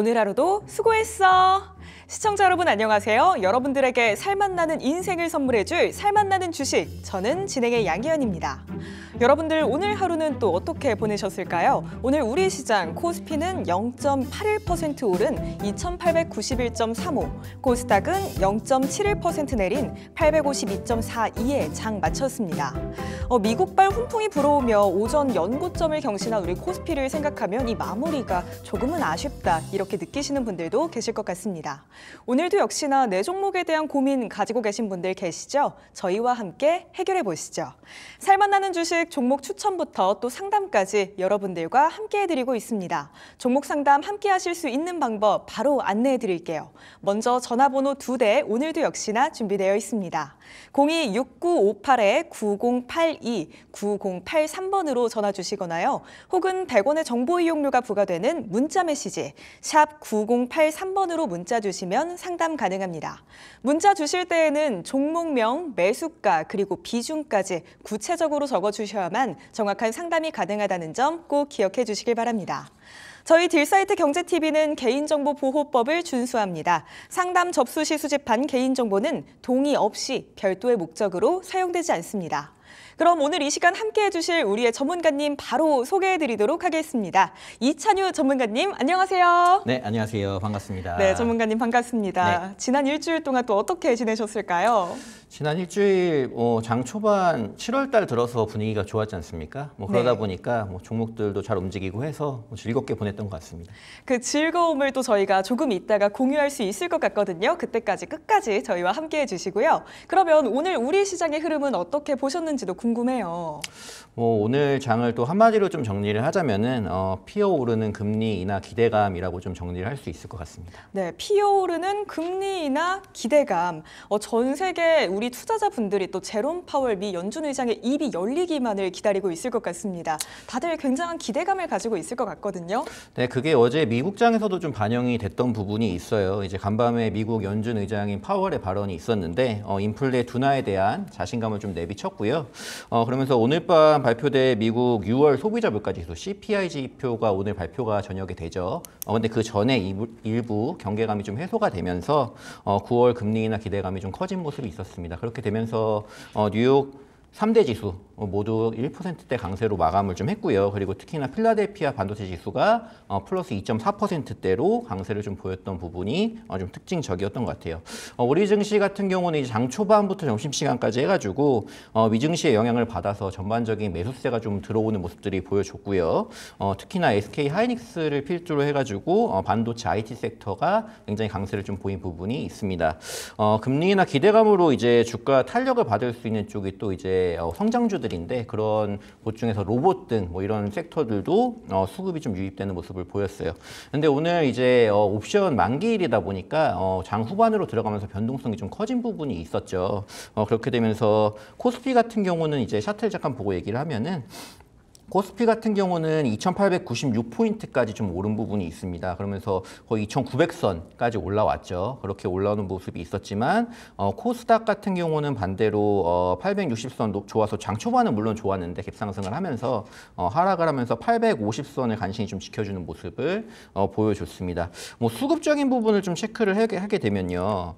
오늘 하루도 수고했어. 시청자 여러분 안녕하세요. 여러분들에게 살맛나는 인생을 선물해줄 살맛나는 주식, 저는 진행의 양희연입니다. 여러분들 오늘 하루는 또 어떻게 보내셨을까요? 오늘 우리 시장 코스피는 0.81% 오른 2891.35, 코스닥은 0.71% 내린 852.42에 장 마쳤습니다. 어, 미국발 훈풍이 불어오며 오전 연고점을 경신한 우리 코스피를 생각하면 이 마무리가 조금은 아쉽다 이렇게 느끼시는 분들도 계실 것 같습니다. 오늘도 역시나 내 종목에 대한 고민 가지고 계신 분들 계시죠? 저희와 함께 해결해 보시죠. 살맛나는 주식 종목 추천부터 또 상담까지 여러분들과 함께 해드리고 있습니다. 종목 상담 함께 하실 수 있는 방법 바로 안내해 드릴게요. 먼저 전화번호 두 대 오늘도 역시나 준비되어 있습니다. 02-6958-9082, 9083번으로 전화 주시거나요. 혹은 100원의 정보 이용료가 부과되는 문자 메시지 샵 9083번으로 문자 주시면 상담 가능합니다. 문자 주실 때에는 종목명, 매수가, 그리고 비중까지 구체적으로 적어주셔야만 정확한 상담이 가능하다는 점 꼭 기억해 주시길 바랍니다. 저희 딜사이트 경제TV는 개인정보보호법을 준수합니다. 상담 접수 시 수집한 개인정보는 동의 없이 별도의 목적으로 사용되지 않습니다. 그럼 오늘 이 시간 함께해 주실 우리의 전문가님 바로 소개해 드리도록 하겠습니다. 이찬유 전문가님 안녕하세요. 네, 안녕하세요. 반갑습니다. 네, 전문가님 반갑습니다. 네. 지난 일주일 동안 또 어떻게 지내셨을까요? 지난 일주일 어, 장 초반 7월 달 들어서 분위기가 좋았지 않습니까? 뭐 네. 그러다 네. 보니까 뭐 종목들도 잘 움직이고 해서 뭐 즐겁게 보냈던 것 같습니다. 그 즐거움을 또 저희가 조금 있다가 공유할 수 있을 것 같거든요. 그때까지 끝까지 저희와 함께 해주시고요. 그러면 오늘 우리 시장의 흐름은 어떻게 보셨는지도 궁금해요. 뭐 오늘 장을 또 한마디로 좀 정리를 하자면은 어, 피어오르는 금리 인하 기대감이라고 좀 정리를 할 수 있을 것 같습니다. 네, 피어오르는 금리 인하 기대감. 어, 전 세계 우리 투자자분들이 또 제롬 파월 미 연준 의장의 입이 열리기만을 기다리고 있을 것 같습니다. 다들 굉장한 기대감을 가지고 있을 것 같거든요. 네, 그게 어제 미국장에서도 좀 반영이 됐던 부분이 있어요. 이제 간밤에 미국 연준 의장인 파월의 발언이 있었는데 어, 인플레 둔화에 대한 자신감을 좀 내비쳤고요. 어, 그러면서 오늘 밤 발표될 미국 6월 소비자 물가 지수 CPI 지표가 오늘 발표가 저녁에 되죠. 그런데그 어, 전에 일부 경계감이 좀 해소가 되면서 어, 9월 금리나 기대감이 좀 커진 모습이 있었습니다. 그렇게 되면서 어, 뉴욕 3대 지수 어, 모두 1%대 강세로 마감을 좀 했고요. 그리고 특히나 필라델피아 반도체 지수가 어, 플러스 2.4%대로 강세를 좀 보였던 부분이 어, 좀 특징적이었던 것 같아요. 어, 우리 증시 같은 경우는 이제 장 초반부터 점심시간까지 해가지고 어, 위증시의 영향을 받아서 전반적인 매수세가 좀 들어오는 모습들이 보여줬고요. 어, 특히나 SK 하이닉스를 필두로 해가지고 어, 반도체 IT 섹터가 굉장히 강세를 좀 보인 부분이 있습니다. 어, 금리나 기대감으로 이제 주가 탄력을 받을 수 있는 쪽이 또 이제 어, 성장주들이 산들인데 그런 곳 중에서 로봇 등 뭐 이런 섹터들도 어, 수급이 좀 유입되는 모습을 보였어요. 근데 오늘 이제 어, 옵션 만기일이다 보니까 어, 장 후반으로 들어가면서 변동성이 좀 커진 부분이 있었죠. 어, 그렇게 되면서 코스피 같은 경우는 이제 샤틀 잠깐 보고 얘기를 하면은 코스피 같은 경우는 2,896포인트까지 좀 오른 부분이 있습니다. 그러면서 거의 2,900선까지 올라왔죠. 그렇게 올라오는 모습이 있었지만 어, 코스닥 같은 경우는 반대로 어, 860선 도 좋아서 장 초반은 물론 좋았는데 갭상승을 하면서 어, 하락을 하면서 850선을 간신히 좀 지켜주는 모습을 어, 보여줬습니다. 뭐 수급적인 부분을 좀 체크를 하게 되면요.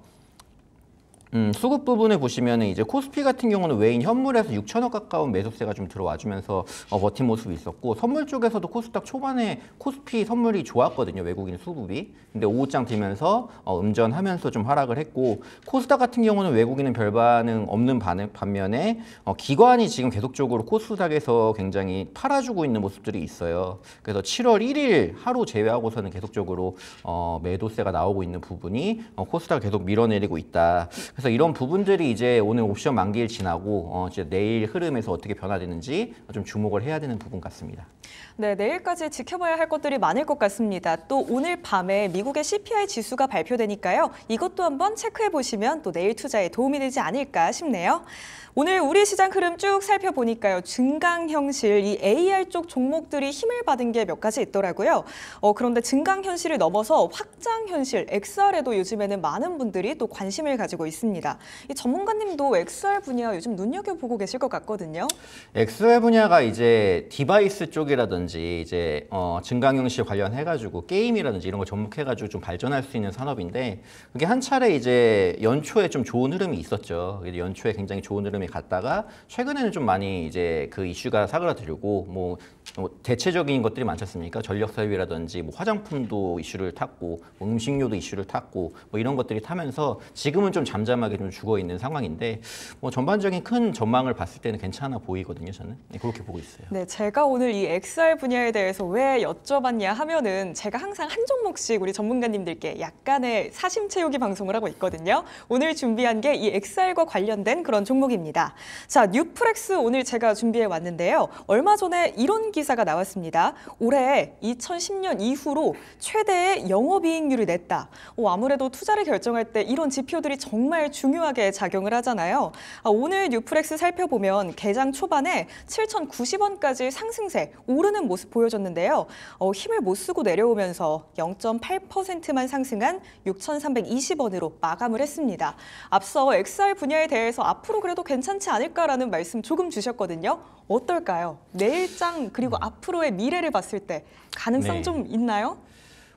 음, 수급 부분을 보시면 이제 코스피 같은 경우는 외인 현물에서 6천억 가까운 매수세가 좀 들어와주면서 어, 버틴 모습이 있었고 선물 쪽에서도 코스닥 초반에 코스피 선물이 좋았거든요 외국인 수급이 근데 오후장 되면서 어, 음전하면서 좀 하락을 했고 코스닥 같은 경우는 외국인은 별 반응 없는 반, 반면에 어, 기관이 지금 계속적으로 코스닥에서 굉장히 팔아주고 있는 모습들이 있어요 그래서 7월 1일 하루 제외하고서는 계속적으로 어, 매도세가 나오고 있는 부분이 어, 코스닥 을 계속 밀어내리고 있다 그래서 이런 부분들이 이제 오늘 옵션 만기일 지나고 어, 이제 내일 흐름에서 어떻게 변화되는지 좀 주목을 해야 되는 부분 같습니다. 네, 내일까지 지켜봐야 할 것들이 많을 것 같습니다. 또 오늘 밤에 미국의 CPI 지수가 발표되니까요. 이것도 한번 체크해 보시면 또 내일 투자에 도움이 되지 않을까 싶네요. 오늘 우리 시장 흐름 쭉 살펴보니까요. 증강현실, 이 AR 쪽 종목들이 힘을 받은 게 몇 가지 있더라고요. 어, 그런데 증강현실을 넘어서 확장현실, XR에도 요즘에는 많은 분들이 또 관심을 가지고 있습니다. 이 전문가님도 XR 분야 요즘 눈여겨보고 계실 것 같거든요. XR 분야가 이제 디바이스 쪽이라든지 산업이라든지 이제 어, 증강형 시 관련해 가지고 게임이라든지 이런 걸 접목해 가지고 좀 발전할 수 있는 산업인데 그게 한 차례 이제 연초에 좀 좋은 흐름이 있었죠. 연초에 굉장히 좋은 흐름이 갔다가 최근에는 좀 많이 이제 그 이슈가 사그라들고 뭐뭐 대체적인 것들이 많지 않습니까? 전력설비라든지 뭐 화장품도 이슈를 탔고 뭐 음식료도 이슈를 탔고 뭐 이런 것들이 타면서 지금은 좀 잠잠하게 좀 죽어있는 상황인데 뭐 전반적인 큰 전망을 봤을 때는 괜찮아 보이거든요 저는 네, 그렇게 보고 있어요 네 제가 오늘 이 XR 분야에 대해서 왜 여쭤봤냐 하면은 제가 항상 한 종목씩 우리 전문가님들께 약간의 사심 채우기 방송을 하고 있거든요 오늘 준비한 게 이 XR과 관련된 그런 종목입니다 자 뉴프렉스 오늘 제가 준비해 왔는데요 얼마 전에 이런 기 기사가 나왔습니다. 올해 2010년 이후로 최대의 영업이익률을 냈다. 어, 아무래도 투자를 결정할 때 이런 지표들이 정말 중요하게 작용을 하잖아요. 아, 오늘 뉴프렉스 살펴보면 개장 초반에 7,090원까지 상승세 오르는 모습 보여줬는데요. 어, 힘을 못 쓰고 내려오면서 0.8%만 상승한 6,320원으로 마감을 했습니다. 앞서 XR 분야에 대해서 앞으로 그래도 괜찮지 않을까라는 말씀 조금 주셨거든요. 어떨까요? 내일장 그리고 유튜브 앞으로의 미래를 봤을 때 가능성 네. 좀 있나요?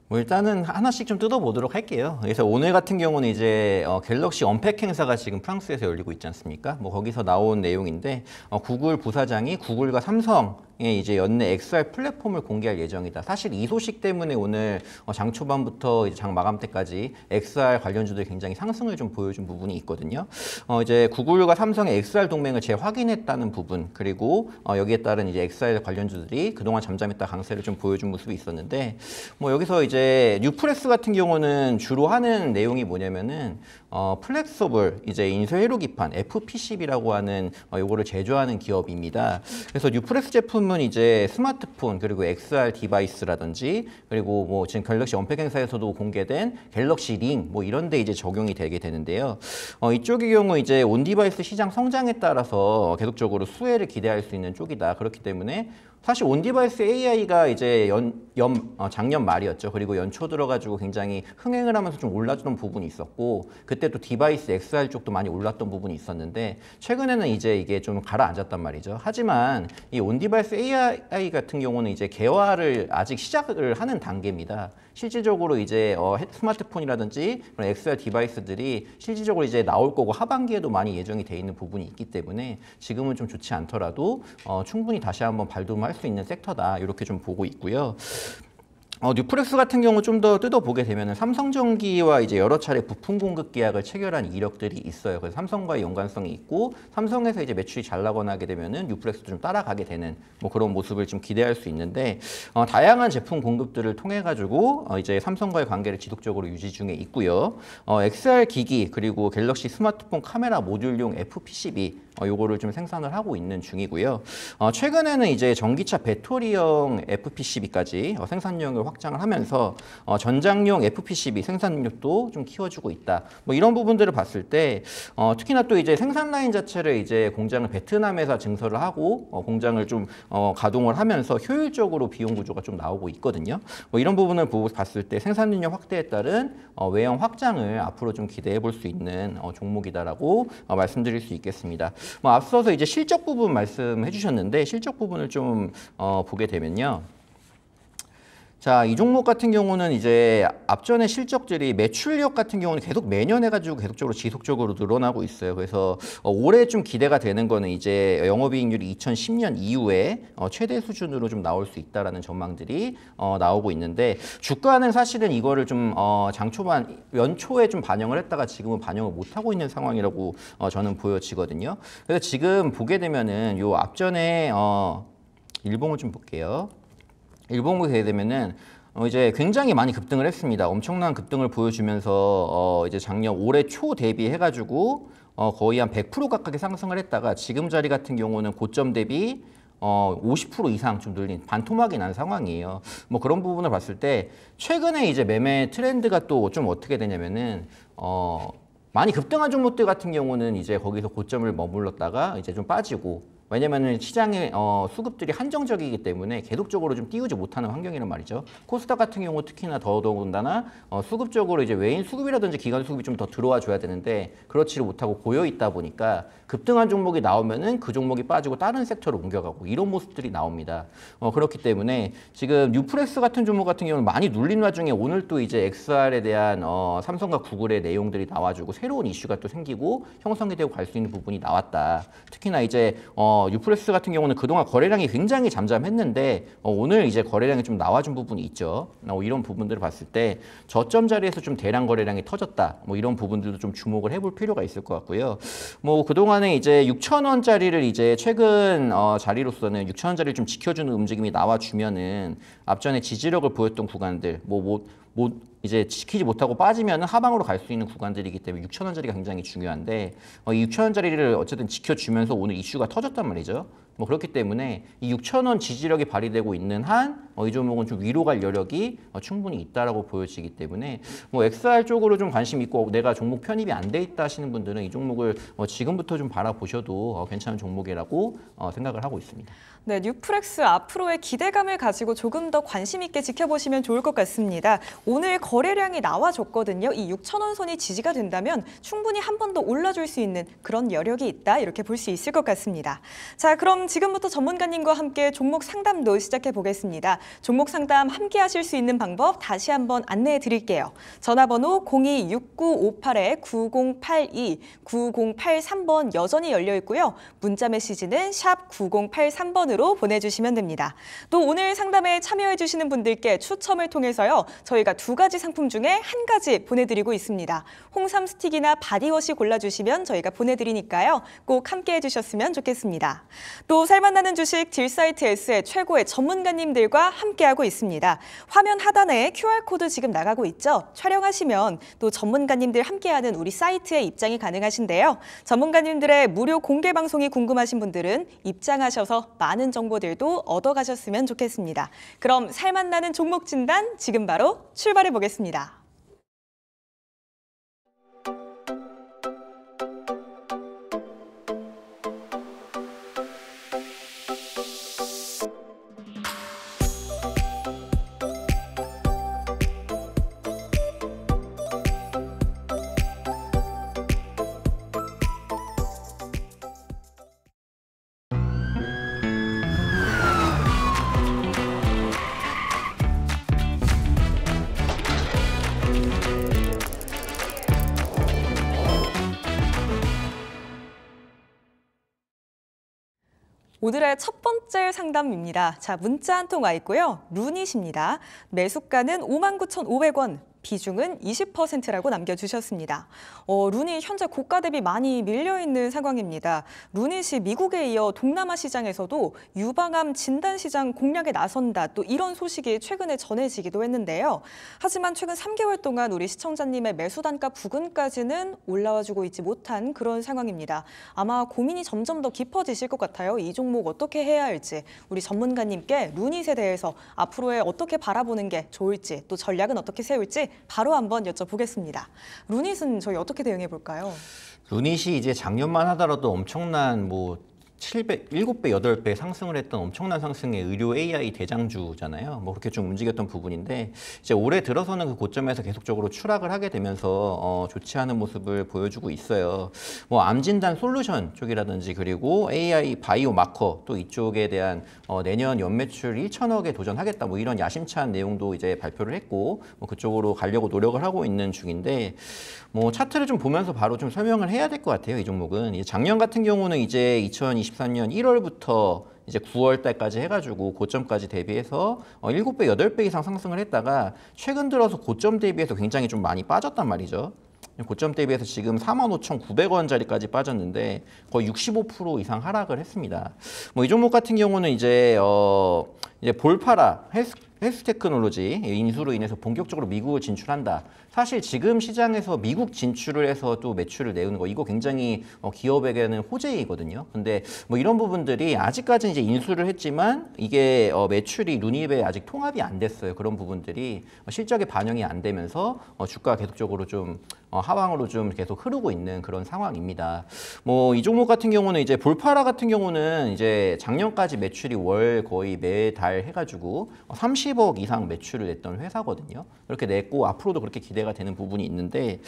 뭐 일단은 하나씩 좀 뜯어보도록 할게요. 그래서 오늘 같은 경우는 이제 어, 갤럭시 언팩 행사가 지금 프랑스에서 열리고 있지 않습니까? 뭐 거기서 나온 내용인데 어, 구글 부사장이 구글과 삼성 예, 이제 연내 XR 플랫폼을 공개할 예정이다. 사실 이 소식 때문에 오늘 어, 장 초반부터 장 마감 때까지 XR 관련주들이 굉장히 상승을 좀 보여준 부분이 있거든요. 어 이제 구글과 삼성의 XR 동맹을 재확인했다는 부분 그리고 어 여기에 따른 이제 XR 관련주들이 그동안 잠잠했다 강세를 좀 보여준 모습이 있었는데 뭐 여기서 이제 뉴프레스 같은 경우는 주로 하는 내용이 뭐냐면은 어, 플렉서블 이제 인쇄회로기판 FPCB라고 하는 어, 요거를 제조하는 기업입니다. 그래서 뉴프렉스 제품은 이제 스마트폰 그리고 XR 디바이스라든지 그리고 뭐 지금 갤럭시 언팩 행사에서도 공개된 갤럭시 링 뭐 이런 데 이제 적용이 되게 되는데요. 어, 이쪽의 경우 이제 온 디바이스 시장 성장에 따라서 계속적으로 수혜를 기대할 수 있는 쪽이다. 그렇기 때문에 사실 온디바이스 AI가 이제 연, 연 어, 작년 말이었죠. 그리고 연초 들어가지고 굉장히 흥행을 하면서 좀올라주는 부분이 있었고 그때 또 디바이스 XR 쪽도 많이 올랐던 부분이 있었는데 최근에는 이제 이게 좀 가라앉았단 말이죠. 하지만 이 온디바이스 AI 같은 경우는 이제 개화를 아직 시작을 하는 단계입니다. 실질적으로 이제 어, 스마트폰이라든지 그런 XR 디바이스들이 실질적으로 이제 나올 거고 하반기에도 많이 예정이 돼 있는 부분이 있기 때문에 지금은 좀 좋지 않더라도 어, 충분히 다시 한번 발돋움할 수 있는 섹터다 이렇게 좀 보고 있고요. 어, 뉴프렉스 같은 경우 좀 더 뜯어보게 되면 삼성전기와 이제 여러 차례 부품 공급 계약을 체결한 이력들이 있어요. 그래서 삼성과의 연관성이 있고 삼성에서 이제 매출이 잘 나거나 하게 되면은 뉴프렉스도 좀 따라가게 되는 뭐 그런 모습을 좀 기대할 수 있는데 어, 다양한 제품 공급들을 통해 가지고 어, 이제 삼성과의 관계를 지속적으로 유지 중에 있고요. 어, XR 기기 그리고 갤럭시 스마트폰 카메라 모듈용 FP12 어, 요거를 좀 생산을 하고 있는 중이고요. 어, 최근에는 이제 전기차 배터리형 FPCB까지 어, 생산량을 확장을 하면서 어, 전장용 FPCB 생산력도 좀 키워주고 있다. 뭐 이런 부분들을 봤을 때 어, 특히나 또 이제 생산 라인 자체를 이제 공장을 베트남에서 증설을 하고 어, 공장을 좀 어, 가동을 하면서 효율적으로 비용 구조가 좀 나오고 있거든요. 뭐 이런 부분을 보고 봤을 때 생산능력 확대에 따른 어, 외형 확장을 앞으로 좀 기대해 볼 수 있는 어, 종목이다라고 어, 말씀드릴 수 있겠습니다. 뭐 앞서서 이제 실적 부분 말씀해 주셨는데 실적 부분을 좀 어, 보게 되면요. 자, 이 종목 같은 경우는 이제 앞전에 실적들이 매출력 같은 경우는 계속 매년 해가지고 계속적으로 지속적으로 늘어나고 있어요. 그래서 어, 올해 좀 기대가 되는 거는 이제 영업이익률이 2010년 이후에 어, 최대 수준으로 좀 나올 수 있다라는 전망들이 어, 나오고 있는데 주가는 사실은 이거를 좀 어, 장초반 연초에 좀 반영을 했다가 지금은 반영을 못 하고 있는 상황이라고 어, 저는 보여지거든요. 그래서 지금 보게 되면은 요 앞전에 어, 일봉을 좀 볼게요. 일본군 세대면은 어 이제 굉장히 많이 급등을 했습니다. 엄청난 급등을 보여주면서 어 이제 작년 올해 초 대비해가지고 어 거의 한 100% 가깝게 상승을 했다가 지금 자리 같은 경우는 고점 대비 어50% 이상 좀 늘린 반토막이 난 상황이에요. 뭐 그런 부분을 봤을 때 최근에 이제 매매 트렌드가 또 좀 어떻게 되냐면은 어 많이 급등한 종목들 같은 경우는 이제 거기서 고점을 머물렀다가 이제 좀 빠지고 왜냐면은 시장의 어, 수급들이 한정적이기 때문에 계속적으로 좀 띄우지 못하는 환경이란 말이죠. 코스닥 같은 경우 특히나 더더군다나 어, 수급적으로 이제 외인 수급이라든지 기관 수급이 좀 더 들어와 줘야 되는데 그렇지를 못하고 고여 있다 보니까 급등한 종목이 나오면은 그 종목이 빠지고 다른 섹터로 옮겨가고 이런 모습들이 나옵니다. 어, 그렇기 때문에 지금 뉴프렉스 같은 종목 같은 경우는 많이 눌린 와중에 오늘 또 이제 XR에 대한 어, 삼성과 구글의 내용들이 나와주고 새로운 이슈가 또 생기고 형성이 되고 갈 수 있는 부분이 나왔다. 특히나 이제 어, 유플렉스 같은 경우는 그동안 거래량이 굉장히 잠잠했는데 어, 오늘 이제 거래량이 좀 나와준 부분이 있죠. 어, 이런 부분들을 봤을 때 저점 자리에서 좀 대량 거래량이 터졌다. 뭐 이런 부분들도 좀 주목을 해볼 필요가 있을 것 같고요. 뭐 그동안에 이제 6천 원짜리를 이제 최근 어, 자리로서는 6천 원짜리를 좀 지켜주는 움직임이 나와주면은 앞전에 지지력을 보였던 구간들 뭐 못, 뭐, 뭐 이제 지키지 못하고 빠지면 하방으로 갈 수 있는 구간들이기 때문에 6천 원짜리가 굉장히 중요한데 어, 이 6천 원짜리를 어쨌든 지켜주면서 오늘 이슈가 터졌단 말이죠. 뭐 그렇기 때문에 이 6천 원 지지력이 발휘되고 있는 한 어, 이 종목은 좀 위로 갈 여력이 어, 충분히 있다라고 보여지기 때문에 뭐 XR 쪽으로 좀 관심 있고 내가 종목 편입이 안 돼 있다 하시는 분들은 이 종목을 어, 지금부터 좀 바라보셔도 어, 괜찮은 종목이라고 어, 생각을 하고 있습니다. 네, 뉴프렉스 앞으로의 기대감을 가지고 조금 더 관심 있게 지켜보시면 좋을 것 같습니다. 오늘 거래량이 나와줬거든요. 이 6천 원 선이 지지가 된다면 충분히 한 번 더 올라줄 수 있는 그런 여력이 있다 이렇게 볼 수 있을 것 같습니다. 자, 그럼 지금부터 전문가님과 함께 종목 상담도 시작해 보겠습니다. 종목 상담 함께 하실 수 있는 방법 다시 한번 안내해 드릴게요. 전화번호 026958-9082, 9083번 여전히 열려 있고요. 문자 메시지는 샵 9083번으로 보내주시면 됩니다. 또 오늘 상담에 참여해 주시는 분들께 추첨을 통해서요. 저희가 두 가지 상품 중에 한 가지 보내드리고 있습니다. 홍삼 스틱이나 바디워시 골라주시면 저희가 보내드리니까요. 꼭 함께해 주셨으면 좋겠습니다. 또 살맛나는 주식 딜사이트 S의 최고의 전문가님들과 함께하고 있습니다. 화면 하단에 QR코드 지금 나가고 있죠? 촬영하시면 또 전문가님들 함께하는 우리 사이트에 입장이 가능하신데요. 전문가님들의 무료 공개 방송이 궁금하신 분들은 입장하셔서 많은 정보들도 얻어가셨으면 좋겠습니다. 그럼 살맛나는 종목 진단 지금 바로 출발해 보겠습니다. 오늘의 첫 번째 상담입니다. 자, 문자 한 통 와 있고요. 루닛입니다. 매수가는 59,500원, 비중은 20%라고 남겨주셨습니다. 어, 룬이 현재 고가 대비 많이 밀려있는 상황입니다. 루닛이 미국에 이어 동남아 시장에서도 유방암 진단 시장 공략에 나선다 또 이런 소식이 최근에 전해지기도 했는데요. 하지만 최근 3개월 동안 우리 시청자님의 매수 단가 부근까지는 올라와주고 있지 못한 그런 상황입니다. 아마 고민이 점점 더 깊어지실 것 같아요. 이 종목 어떻게 해야 할지 우리 전문가님께 루닛에 대해서 앞으로의 어떻게 바라보는 게 좋을지 또 전략은 어떻게 세울지 바로 한번 여쭤보겠습니다. 루닛은 저희 어떻게 대응해 볼까요? 루닛이 이제 작년만 하더라도 엄청난 뭐 7배, 7배, 8배 상승을 했던 엄청난 상승의 의료 AI 대장주잖아요. 뭐 그렇게 좀 움직였던 부분인데 이제 올해 들어서는 그 고점에서 계속적으로 추락을 하게 되면서 어, 좋지 않은 모습을 보여주고 있어요. 뭐 암진단 솔루션 쪽이라든지 그리고 AI 바이오 마커 또 이쪽에 대한 어, 내년 연매출 1천억에 도전하겠다 뭐 이런 야심찬 내용도 이제 발표를 했고 뭐 그쪽으로 가려고 노력을 하고 있는 중인데 뭐 차트를 좀 보면서 바로 좀 설명을 해야 될 것 같아요. 이 종목은 작년 같은 경우는 이제 2020 2023년 1월부터 이제 9월 달까지 해가지고 고점까지 대비해서 어, 7배, 8배 이상 상승을 했다가 최근 들어서 고점 대비해서 굉장히 좀 많이 빠졌단 말이죠. 고점 대비해서 지금 45,900원짜리까지 빠졌는데 거의 65% 이상 하락을 했습니다. 뭐이 종목 같은 경우는 이제 어 이제 볼파라 헬스 헬스 테크놀로지 인수로 인해서 본격적으로 미국을 진출한다. 사실 지금 시장에서 미국 진출을 해서 또 매출을 내는 거 이거 굉장히 어, 기업에게는 호재이거든요. 근데 뭐 이런 부분들이 아직까지 이제 인수를 했지만 이게 어, 매출이 눈입에 아직 통합이 안 됐어요. 그런 부분들이 실적에 반영이 안 되면서 어, 주가 계속적으로 좀 어, 하방으로 좀 계속 흐르고 있는 그런 상황입니다. 뭐이 종목 같은 경우는 이제 볼파라 같은 경우는 이제 작년까지 매출이 월 거의 매달 해가지고 30억 이상 매출을 냈던 회사거든요. 이렇게 냈고 앞으로도 그렇게 기대가 되는 부분이 있는데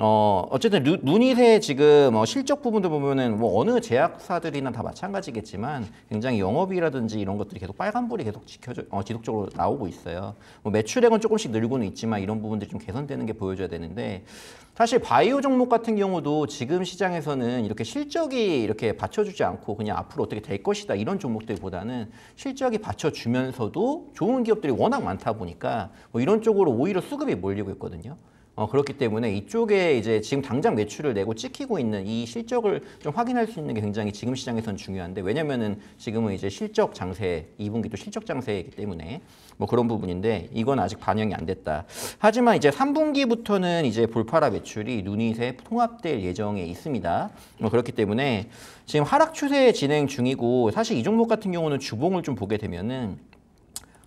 어 어쨌든 루, 루닛의 지금 뭐 실적 부분도 보면은 뭐 어느 제약사들이나 다 마찬가지겠지만 굉장히 영업이라든지 이런 것들이 계속 빨간불이 계속 지켜져 어, 지속적으로 나오고 있어요. 뭐 매출액은 조금씩 늘고는 있지만 이런 부분들이 좀 개선되는 게 보여져야 되는데 사실 바이오 종목 같은 경우도 지금 시장에서는 이렇게 실적이 이렇게 받쳐주지 않고 그냥 앞으로 어떻게 될 것이다 이런 종목들보다는 실적이 받쳐주면서도 좋은 기업들이 워낙 많다 보니까 뭐 이런 쪽으로 오히려 수급이 몰리고 있거든요. 어, 그렇기 때문에 이쪽에 이제 지금 당장 매출을 내고 찍히고 있는 이 실적을 좀 확인할 수 있는 게 굉장히 지금 시장에선 중요한데 왜냐면은 지금은 이제 실적 장세, 2분기 도 실적 장세이기 때문에 뭐 그런 부분인데 이건 아직 반영이 안 됐다. 하지만 이제 3분기부터는 이제 볼파라 매출이 누닛에 통합될 예정에 있습니다. 뭐 그렇기 때문에 지금 하락 추세 진행 중이고 사실 이 종목 같은 경우는 주봉을 좀 보게 되면은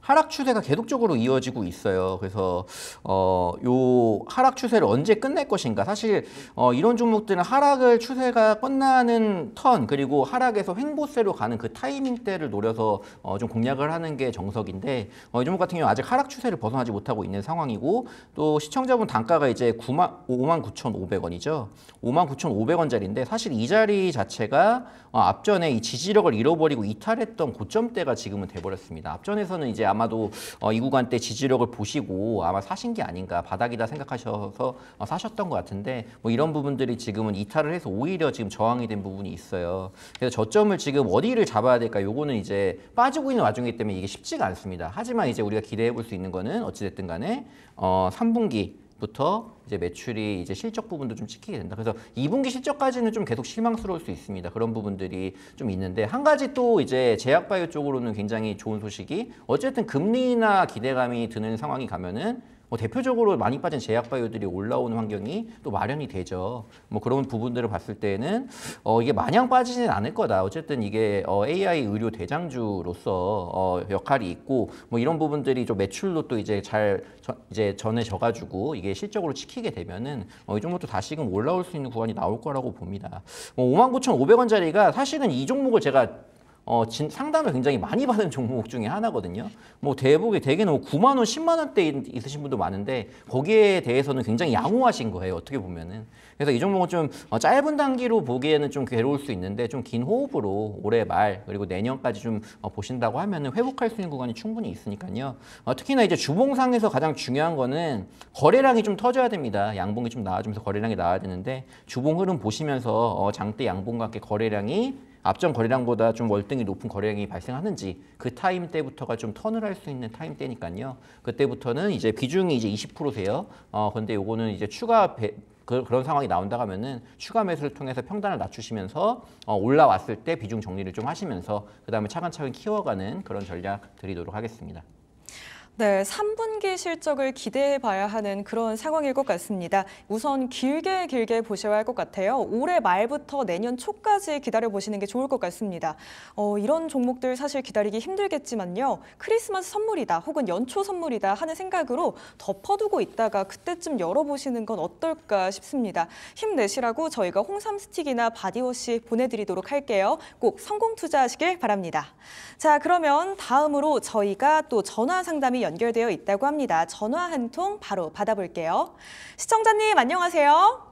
하락 추세가 계속적으로 이어지고 있어요. 그래서 어, 요 하락 추세를 언제 끝낼 것인가? 사실 어, 이런 종목들은 하락을 추세가 끝나는 턴 그리고 하락에서 횡보세로 가는 그 타이밍대를 노려서 어, 좀 공략을 하는 게 정석인데 어, 이 종목 같은 경우 아직 하락 추세를 벗어나지 못하고 있는 상황이고 또 시청자분 단가가 이제 9만 5 9,500원이죠. 5 9,500원짜리인데 사실 이 자리 자체가 어, 앞전에 이 지지력을 잃어버리고 이탈했던 고점대가 지금은 돼버렸습니다. 앞전에서는 이제 아마도 어, 이 구간 때 지지력을 보시고 아마 사신 게 아닌가 바닥이다 생각하셔서 어, 사셨던 것 같은데 뭐 이런 부분들이 지금은 이탈을 해서 오히려 지금 저항이 된 부분이 있어요. 그래서 저점을 지금 어디를 잡아야 될까 요거는 이제 빠지고 있는 와중이기 때문에 이게 쉽지가 않습니다. 하지만 이제 우리가 기대해 볼 수 있는 거는 어찌됐든 간에 어, 3분기 부터 이제 매출이 이제 실적 부분도 좀 찍히게 된다. 그래서 2분기 실적까지는 좀 계속 실망스러울 수 있습니다. 그런 부분들이 좀 있는데 한 가지 또 이제 제약바이오 쪽으로는 굉장히 좋은 소식이 어쨌든 금리나 기대감이 드는 상황이 가면은 뭐 대표적으로 많이 빠진 제약 바이오들이 올라오는 환경이 또 마련이 되죠. 뭐 그런 부분들을 봤을 때는 어 이게 마냥 빠지진 않을 거다. 어쨌든 이게 어 AI 의료 대장주로서 어 역할이 있고 뭐 이런 부분들이 좀 매출로 또 이제 잘 저, 이제 전해져 가지고 이게 실적으로 지키게 되면은 어이 종목도 다시금 올라올 수 있는 구간이 나올 거라고 봅니다. 뭐 59,500원짜리가 사실은 이 종목을 제가 어, 진, 상담을 굉장히 많이 받은 종목 중에 하나거든요. 뭐 대북이 대개 뭐 9만 원, 10만 원대 있으신 분도 많은데 거기에 대해서는 굉장히 양호하신 거예요. 어떻게 보면은. 그래서 이 종목은 좀 어, 짧은 단기로 보기에는 좀 괴로울 수 있는데 좀 긴 호흡으로 올해 말 그리고 내년까지 좀 어, 보신다고 하면은 회복할 수 있는 구간이 충분히 있으니까요. 어, 특히나 이제 주봉상에서 가장 중요한 거는 거래량이 좀 터져야 됩니다. 양봉이 좀 나와주면서 거래량이 나와야 되는데 주봉 흐름 보시면서 어, 장대 양봉과 함께 거래량이 앞전 거래량보다 좀 월등히 높은 거래량이 발생하는지 그타임때부터가좀 턴을 할 수 있는 타임때니까요 그때부터는 이제 비중이 이제 20%세요. 어 근데 요거는 이제 추가 배, 그, 런 상황이 나온다 하면은 추가 매수를 통해서 평단을 낮추시면서 어, 올라왔을 때 비중 정리를 좀 하시면서 그 다음에 차근차근 키워가는 그런 전략 드리도록 하겠습니다. 네, 3분기 실적을 기대해 봐야 하는 그런 상황일 것 같습니다. 우선 길게 길게 보셔야 할 것 같아요. 올해 말부터 내년 초까지 기다려보시는 게 좋을 것 같습니다. 어, 이런 종목들 사실 기다리기 힘들겠지만요. 크리스마스 선물이다 혹은 연초 선물이다 하는 생각으로 덮어두고 있다가 그때쯤 열어보시는 건 어떨까 싶습니다. 힘내시라고 저희가 홍삼 스틱이나 바디워시 보내드리도록 할게요. 꼭 성공 투자하시길 바랍니다. 자, 그러면 다음으로 저희가 또 전화 상담이 연결되어 있다고 합니다. 전화 한 통 바로 받아볼게요. 시청자님 안녕하세요.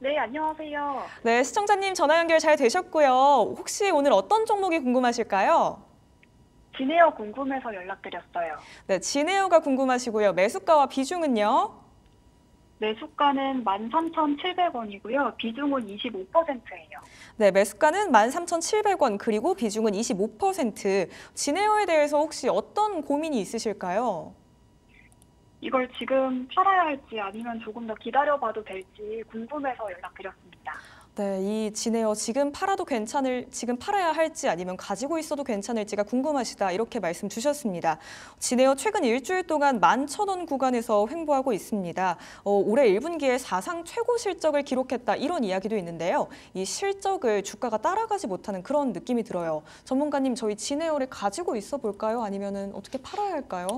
네, 안녕하세요. 네, 시청자님 전화 연결 잘 되셨고요. 혹시 오늘 어떤 종목이 궁금하실까요? 진에어 궁금해서 연락드렸어요. 네, 진에어가 궁금하시고요. 매수가와 비중은요? 매수가는 13,700원이고요. 비중은 25%예요. 네, 매수가는 13,700원 그리고 비중은 25%. 진에어에 대해서 혹시 어떤 고민이 있으실까요? 이걸 지금 팔아야 할지 아니면 조금 더 기다려봐도 될지 궁금해서 연락드렸습니다. 네, 이 진에어 지금 팔아도 괜찮을, 지금 팔아야 할지 아니면 가지고 있어도 괜찮을지가 궁금하시다 이렇게 말씀 주셨습니다. 지에어 최근 일주일 동안 11,000원 구간에서 횡보하고 있습니다. 어, 올해 1분기에 사상 최고 실적을 기록했다 이런 이야기도 있는데요. 이 실적을 주가가 따라가지 못하는 그런 느낌이 들어요. 전문가님 저희 지에어를 가지고 있어 볼까요? 아니면 어떻게 팔아야 할까요?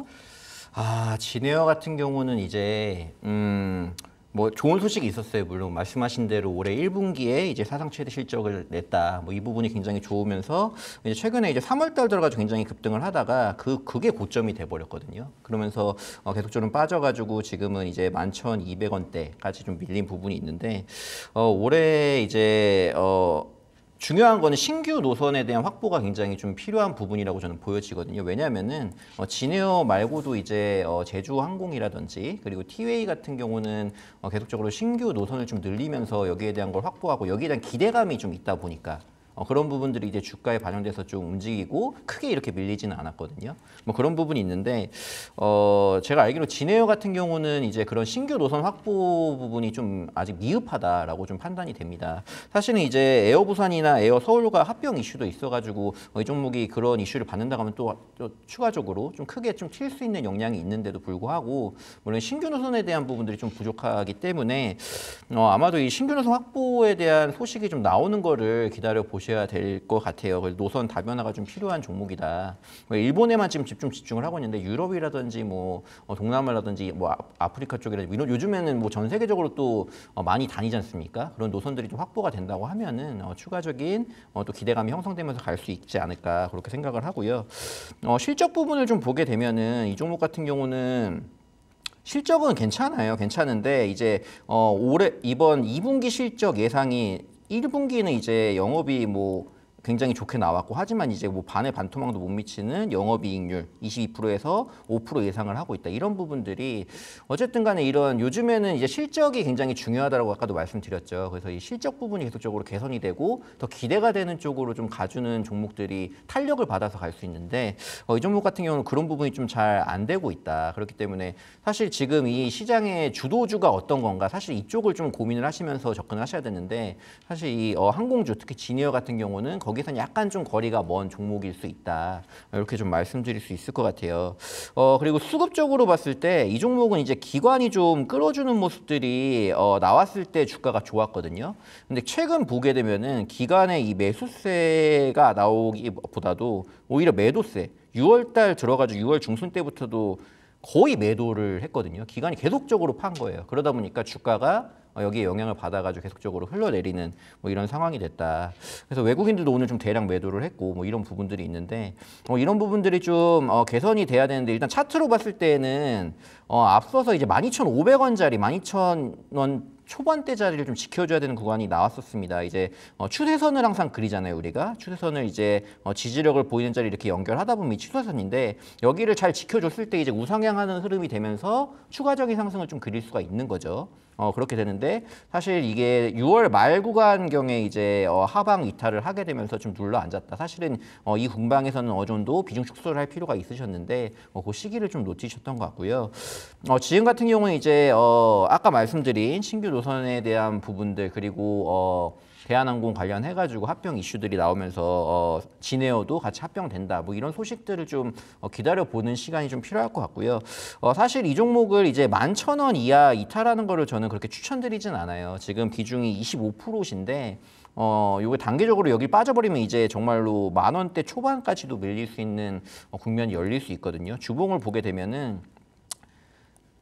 아, 지에어 같은 경우는 이제 음... 뭐 좋은 소식이 있었어요. 물론 말씀하신 대로 올해 1분기에 이제 사상 최대 실적을 냈다. 뭐 이 부분이 굉장히 좋으면서 이제 최근에 이제 3월 달 들어가서 굉장히 급등을 하다가 그 그게 고점이 돼 버렸거든요. 그러면서 어, 계속적으로 빠져 가지고 지금은 이제 11,200원대까지 좀 밀린 부분이 있는데 어 올해 이제 어 중요한 거는 신규 노선에 대한 확보가 굉장히 좀 필요한 부분이라고 저는 보여지거든요. 왜냐면은 어, 진에어 말고도 이제 어, 제주항공이라든지 그리고 티웨이 같은 경우는 어, 계속적으로 신규 노선을 좀 늘리면서 여기에 대한 걸 확보하고 여기에 대한 기대감이 좀 있다 보니까 어, 그런 부분들이 이제 주가에 반영돼서 좀 움직이고 크게 이렇게 밀리지는 않았거든요. 뭐 그런 부분이 있는데 어, 제가 알기로 진에어 같은 경우는 이제 그런 신규 노선 확보 부분이 좀 아직 미흡하다라고 좀 판단이 됩니다. 사실은 이제 에어 부산이나 에어 서울과 합병 이슈도 있어가지고 어, 이 종목이 그런 이슈를 받는다고 하면 또, 또 추가적으로 좀 크게 좀튈수 있는 역량이 있는데도 불구하고 물론 신규 노선에 대한 부분들이 좀 부족하기 때문에 어, 아마도 이 신규 노선 확보에 대한 소식이 좀 나오는 거를 기다려 보시. 보셔야 될것 같아요. 노선 다변화가 좀 필요한 종목이다. 뭐 일본에만 지금 집중 집중을 하고 있는데 유럽이라든지 뭐 어, 동남아라든지 뭐 아, 아프리카 쪽이라든지 요즘에는 뭐 전 세계적으로 또 어, 많이 다니지 않습니까? 그런 노선들이 좀 확보가 된다고 하면은 어, 추가적인 또 기대감이 형성되면서 갈 수 있지 않을까 그렇게 생각을 하고요. 실적 부분을 좀 보게 되면은 이 종목 같은 경우는 실적은 괜찮아요. 괜찮은데 이제 어 올해 이번 2분기 실적 예상이 1분기는 이제 영업이 뭐 굉장히 좋게 나왔고 하지만 이제 뭐 반의 반토막도 못 미치는 영업이익률 22%에서 5% 예상을 하고 있다 이런 부분들이 어쨌든 간에 이런 요즘에는 이제 실적이 굉장히 중요하다고 아까도 말씀드렸죠 그래서 이 실적 부분이 계속적으로 개선이 되고 더 기대가 되는 쪽으로 좀 가주는 종목들이 탄력을 받아서 갈 수 있는데 어, 이 종목 같은 경우는 그런 부분이 좀 잘 안 되고 있다 그렇기 때문에 사실 지금 이 시장의 주도주가 어떤 건가 사실 이쪽을 좀 고민을 하시면서 접근을 하셔야 되는데 사실 이 어, 항공주 특히 지니어 같은 경우는 거기 여기선 약간 좀 거리가 먼 종목일 수 있다. 이렇게 좀 말씀드릴 수 있을 것 같아요. 어, 그리고 수급적으로 봤을 때 이 종목은 이제 기관이 좀 끌어주는 모습들이 어, 나왔을 때 주가가 좋았거든요. 근데 최근 보게 되면은 기관의 이 매수세가 나오기보다도 오히려 매도세 6월달 들어가지고 6월 중순 때부터도 거의 매도를 했거든요. 기간이 계속적으로 판 거예요. 그러다 보니까 주가가 여기에 영향을 받아가지고 계속적으로 흘러내리는 뭐 이런 상황이 됐다. 그래서 외국인들도 오늘 좀 대량 매도를 했고 뭐 이런 부분들이 있는데 어 이런 부분들이 좀어 개선이 돼야 되는데 일단 차트로 봤을 때는 어 앞서서 이제 12,500원짜리 12,000원 초반대 자리를 좀 지켜줘야 되는 구간이 나왔었습니다. 이제 어, 추세선을 항상 그리잖아요. 우리가 추세선을 이제 어, 지지력을 보이는 자리 이렇게 연결하다 보면 이 추세선인데 여기를 잘 지켜줬을 때 이제 우상향하는 흐름이 되면서 추가적인 상승을 좀 그릴 수가 있는 거죠. 어, 그렇게 되는데 사실 이게 6월 말 구간경에 이제 어, 하방 이탈을 하게 되면서 좀 눌러 앉았다. 사실은 어, 이 공방에서는 어느 정도 비중 축소를 할 필요가 있으셨는데 어, 그 시기를 좀 놓치셨던 것 같고요. 어, 지금 같은 경우는 이제 어, 아까 말씀드린 신규 노선에 대한 부분들 그리고 어, 대한항공 관련해 가지고 합병 이슈들이 나오면서 어, 지네어도 같이 합병된다 뭐 이런 소식들을 좀 어, 기다려 보는 시간이 좀 필요할 것 같고요. 어, 사실 이 종목을 이제 만천 원 이하 이탈하는 거를 저는 그렇게 추천드리진 않아요. 지금 비중이 25%신데 어, 요게 단계적으로 여기 빠져버리면 이제 정말로 만 원대 초반까지도 밀릴 수 있는 어, 국면이 열릴 수 있거든요. 주봉을 보게 되면은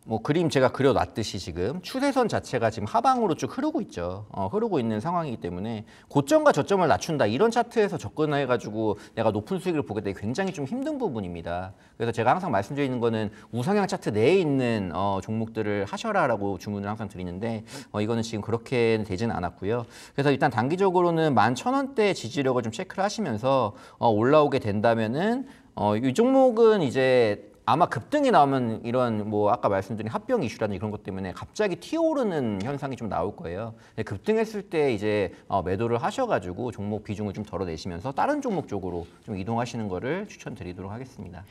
뭐 그림 제가 그려놨듯이 지금 추세선 자체가 지금 하방으로 쭉 흐르고 있죠. 어, 흐르고 있는 상황이기 때문에 고점과 저점을 낮춘다 이런 차트에서 접근해가지고 내가 높은 수익을 보게 되기 굉장히 좀 힘든 부분입니다. 그래서 제가 항상 말씀드리는 거는 우상향 차트 내에 있는 어, 종목들을 하셔라라고 주문을 항상 드리는데 어, 이거는 지금 그렇게 되진 않았고요. 그래서 일단 단기적으로는 1 1 0 0 0원대 지지력을 좀 체크를 하시면서 어, 올라오게 된다면은 어, 이 종목은 이제 아마 급등이 나오면 이런 뭐 아까 말씀드린 합병 이슈라든지 그런 것 때문에 갑자기 튀어오르는 현상이 좀 나올 거예요. 급등했을 때 이제 어 매도를 하셔가지고 종목 비중을 좀 덜어내시면서 다른 종목 쪽으로 좀 이동하시는 거를 추천드리도록 하겠습니다.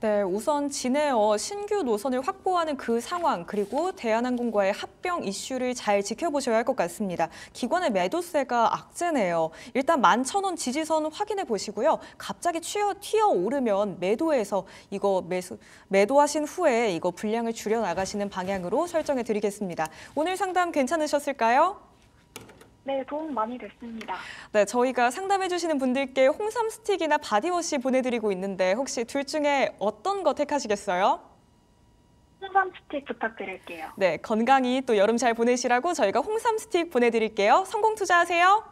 네, 우선 진에어 신규 노선을 확보하는 그 상황 그리고 대한항공과의 합병 이슈를 잘 지켜보셔야 할 것 같습니다. 기관의 매도세가 악재네요. 일단 1만천원 지지선 확인해 보시고요. 갑자기 튀어, 튀어 오르면 매도해서 이거 매수, 매도하신 후에 이거 분량을 줄여 나가시는 방향으로 설정해 드리겠습니다. 오늘 상담 괜찮으셨을까요? 네, 도움 많이 됐습니다. 네, 저희가 상담해주시는 분들께 홍삼 스틱이나 바디워시 보내드리고 있는데 혹시 둘 중에 어떤 거 택하시겠어요? 홍삼 스틱 부탁드릴게요. 네, 건강히 또 여름 잘 보내시라고 저희가 홍삼 스틱 보내드릴게요. 성공 투자하세요.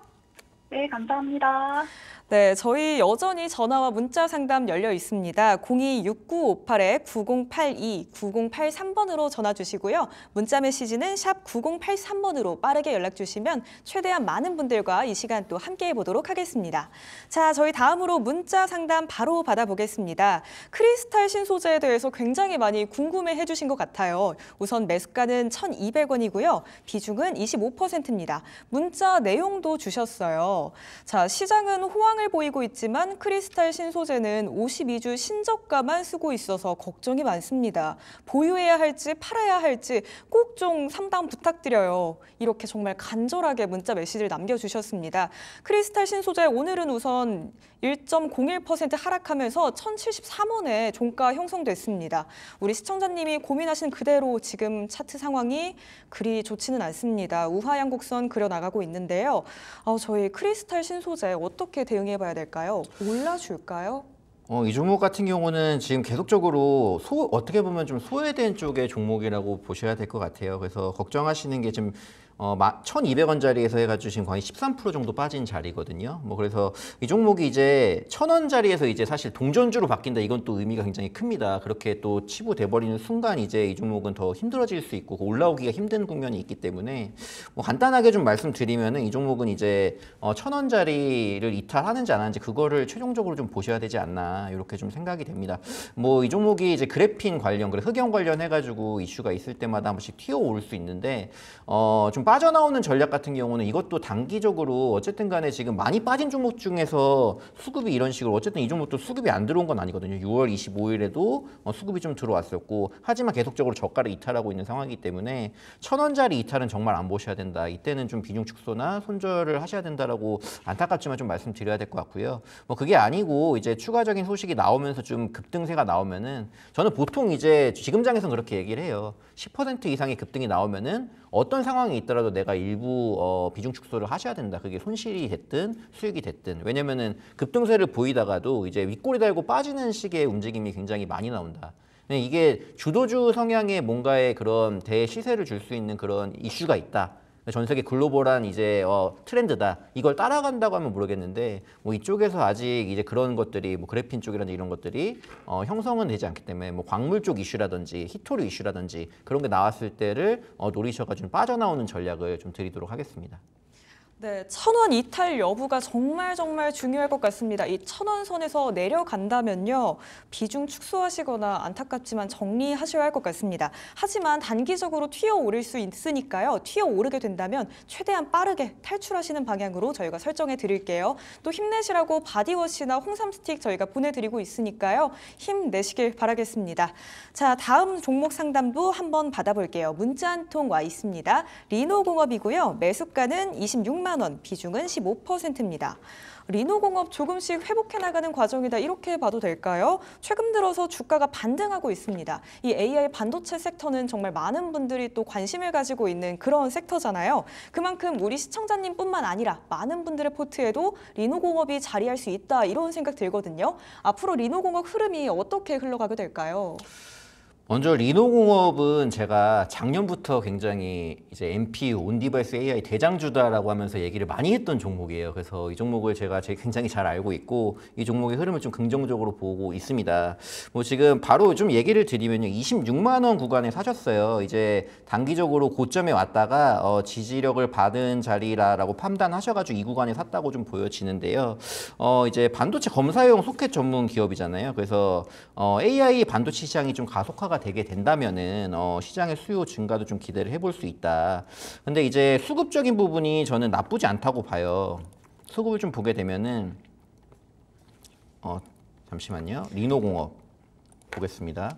네, 감사합니다. 네, 저희 여전히 전화와 문자 상담 열려 있습니다. 026958-9082, 9083번으로 전화 주시고요. 문자 메시지는 샵 9083번으로 빠르게 연락 주시면 최대한 많은 분들과 이 시간 또 함께해 보도록 하겠습니다. 자, 저희 다음으로 문자 상담 바로 받아보겠습니다. 크리스탈 신소재에 대해서 굉장히 많이 궁금해 해주신 것 같아요. 우선 매수가는 1,200원이고요. 비중은 25%입니다. 문자 내용도 주셨어요. 자, 시장은 호황 하향을 보이고 있지만 크리스탈 신소재는 52주 신저가만 쓰고 있어서 걱정이 많습니다. 보유해야 할지 팔아야 할지 꼭 좀 상담 부탁드려요. 이렇게 정말 간절하게 문자 메시지를 남겨주셨습니다. 크리스탈 신소재 오늘은 우선 1.01% 하락하면서 1,073원에 종가 형성됐습니다. 우리 시청자님이 고민하신 그대로 지금 차트 상황이 그리 좋지는 않습니다. 우하양곡선 그려나가고 있는데요. 어, 저희 크리스탈 신소재 어떻게 대응해봐야 될까요? 올라줄까요? 어, 이 종목 같은 경우는 지금 계속적으로 소, 어떻게 보면 좀 소외된 쪽의 종목이라고 보셔야 될 것 같아요. 그래서 걱정하시는 게좀 어, 1,200원짜리에서 해가지고 지금 거의 13% 정도 빠진 자리거든요. 뭐 그래서 이 종목이 이제 1,000원짜리에서 이제 사실 동전주로 바뀐다 이건 또 의미가 굉장히 큽니다. 그렇게 또 치부돼버리는 순간 이제 이 종목은 더 힘들어질 수 있고 그 올라오기가 힘든 국면이 있기 때문에 뭐 간단하게 좀 말씀드리면은 이 종목은 이제 어, 1,000원짜리를 이탈하는지 안 하는지 그거를 최종적으로 좀 보셔야 되지 않나 이렇게 좀 생각이 됩니다. 뭐 이 종목이 이제 그래핀 관련, 그래 흑연 관련해가지고 이슈가 있을 때마다 한 번씩 튀어올 수 있는데 어, 좀 빠져나오는 전략 같은 경우는 이것도 단기적으로 어쨌든 간에 지금 많이 빠진 종목 중에서 수급이 이런 식으로 어쨌든 이 종목도 수급이 안 들어온 건 아니거든요. 6월 25일에도 어, 수급이 좀 들어왔었고 하지만 계속적으로 저가를 이탈하고 있는 상황이기 때문에 천 원짜리 이탈은 정말 안 보셔야 된다. 이때는 좀 비중 축소나 손절을 하셔야 된다라고 안타깝지만 좀 말씀드려야 될 것 같고요. 뭐 그게 아니고 이제 추가적인 소식이 나오면서 좀 급등세가 나오면은 저는 보통 이제 지금 장에서는 그렇게 얘기를 해요. 10% 이상의 급등이 나오면은 어떤 상황이 있더라도 내가 일부 어, 비중 축소를 하셔야 된다. 그게 손실이 됐든 수익이 됐든 왜냐면은 급등세를 보이다가도 이제 윗꼬리 달고 빠지는 식의 움직임이 굉장히 많이 나온다. 이게 주도주 성향의 뭔가의 그런 대시세를 줄 수 있는 그런 이슈가 있다. 네, 전 세계 글로벌한 이제 어, 트렌드다. 이걸 따라간다고 하면 모르겠는데 뭐 이쪽에서 아직 이제 그런 것들이 뭐 그래핀 쪽이라든지 이런 것들이 어, 형성은 되지 않기 때문에 뭐 광물 쪽 이슈라든지 히토류 이슈라든지 그런 게 나왔을 때를 어, 노리셔가 좀 빠져나오는 전략을 좀 드리도록 하겠습니다. 네, 천 원 이탈 여부가 정말 정말 중요할 것 같습니다. 이 천 원 선에서 내려간다면요. 비중 축소하시거나 안타깝지만 정리하셔야 할 것 같습니다. 하지만 단기적으로 튀어오를 수 있으니까요. 튀어오르게 된다면 최대한 빠르게 탈출하시는 방향으로 저희가 설정해 드릴게요. 또 힘내시라고 바디워시나 홍삼 스틱 저희가 보내드리고 있으니까요. 힘내시길 바라겠습니다. 자, 다음 종목 상담부 한번 받아볼게요. 문자 한 통 와 있습니다. 리노공업이고요. 매수가는 26만 100만 원, 비중은 15%입니다. 리노공업 조금씩 회복해 나가는 과정이다 이렇게 봐도 될까요? 최근 들어서 주가가 반등하고 있습니다. 이 AI 반도체 섹터는 정말 많은 분들이 또 관심을 가지고 있는 그런 섹터잖아요. 그만큼 우리 시청자님뿐만 아니라 많은 분들의 포트에도 리노공업이 자리할 수 있다 이런 생각 들거든요. 앞으로 리노공업 흐름이 어떻게 흘러가게 될까요? 먼저 리노공업은 제가 작년부터 굉장히 이제 MP 온디바이스 AI 대장주다라고 하면서 얘기를 많이 했던 종목이에요. 그래서 이 종목을 제가 굉장히 잘 알고 있고 이 종목의 흐름을 좀 긍정적으로 보고 있습니다. 뭐 지금 바로 좀 얘기를 드리면요. 26만 원 구간에 사셨어요. 이제 단기적으로 고점에 왔다가 어, 지지력을 받은 자리라라고 판단하셔가지고 이 구간에 샀다고 좀 보여지는데요. 어, 이제 반도체 검사용 소켓 전문 기업이잖아요. 그래서 어, AI 반도체 시장이 좀 가속화가 활화가 되게 된다면은 어, 시장의 수요 증가도 좀 기대를 해볼 수 있다. 근데 이제 수급적인 부분이 저는 나쁘지 않다고 봐요. 수급을 좀 보게 되면은 어, 잠시만요. 리노공업 보겠습니다.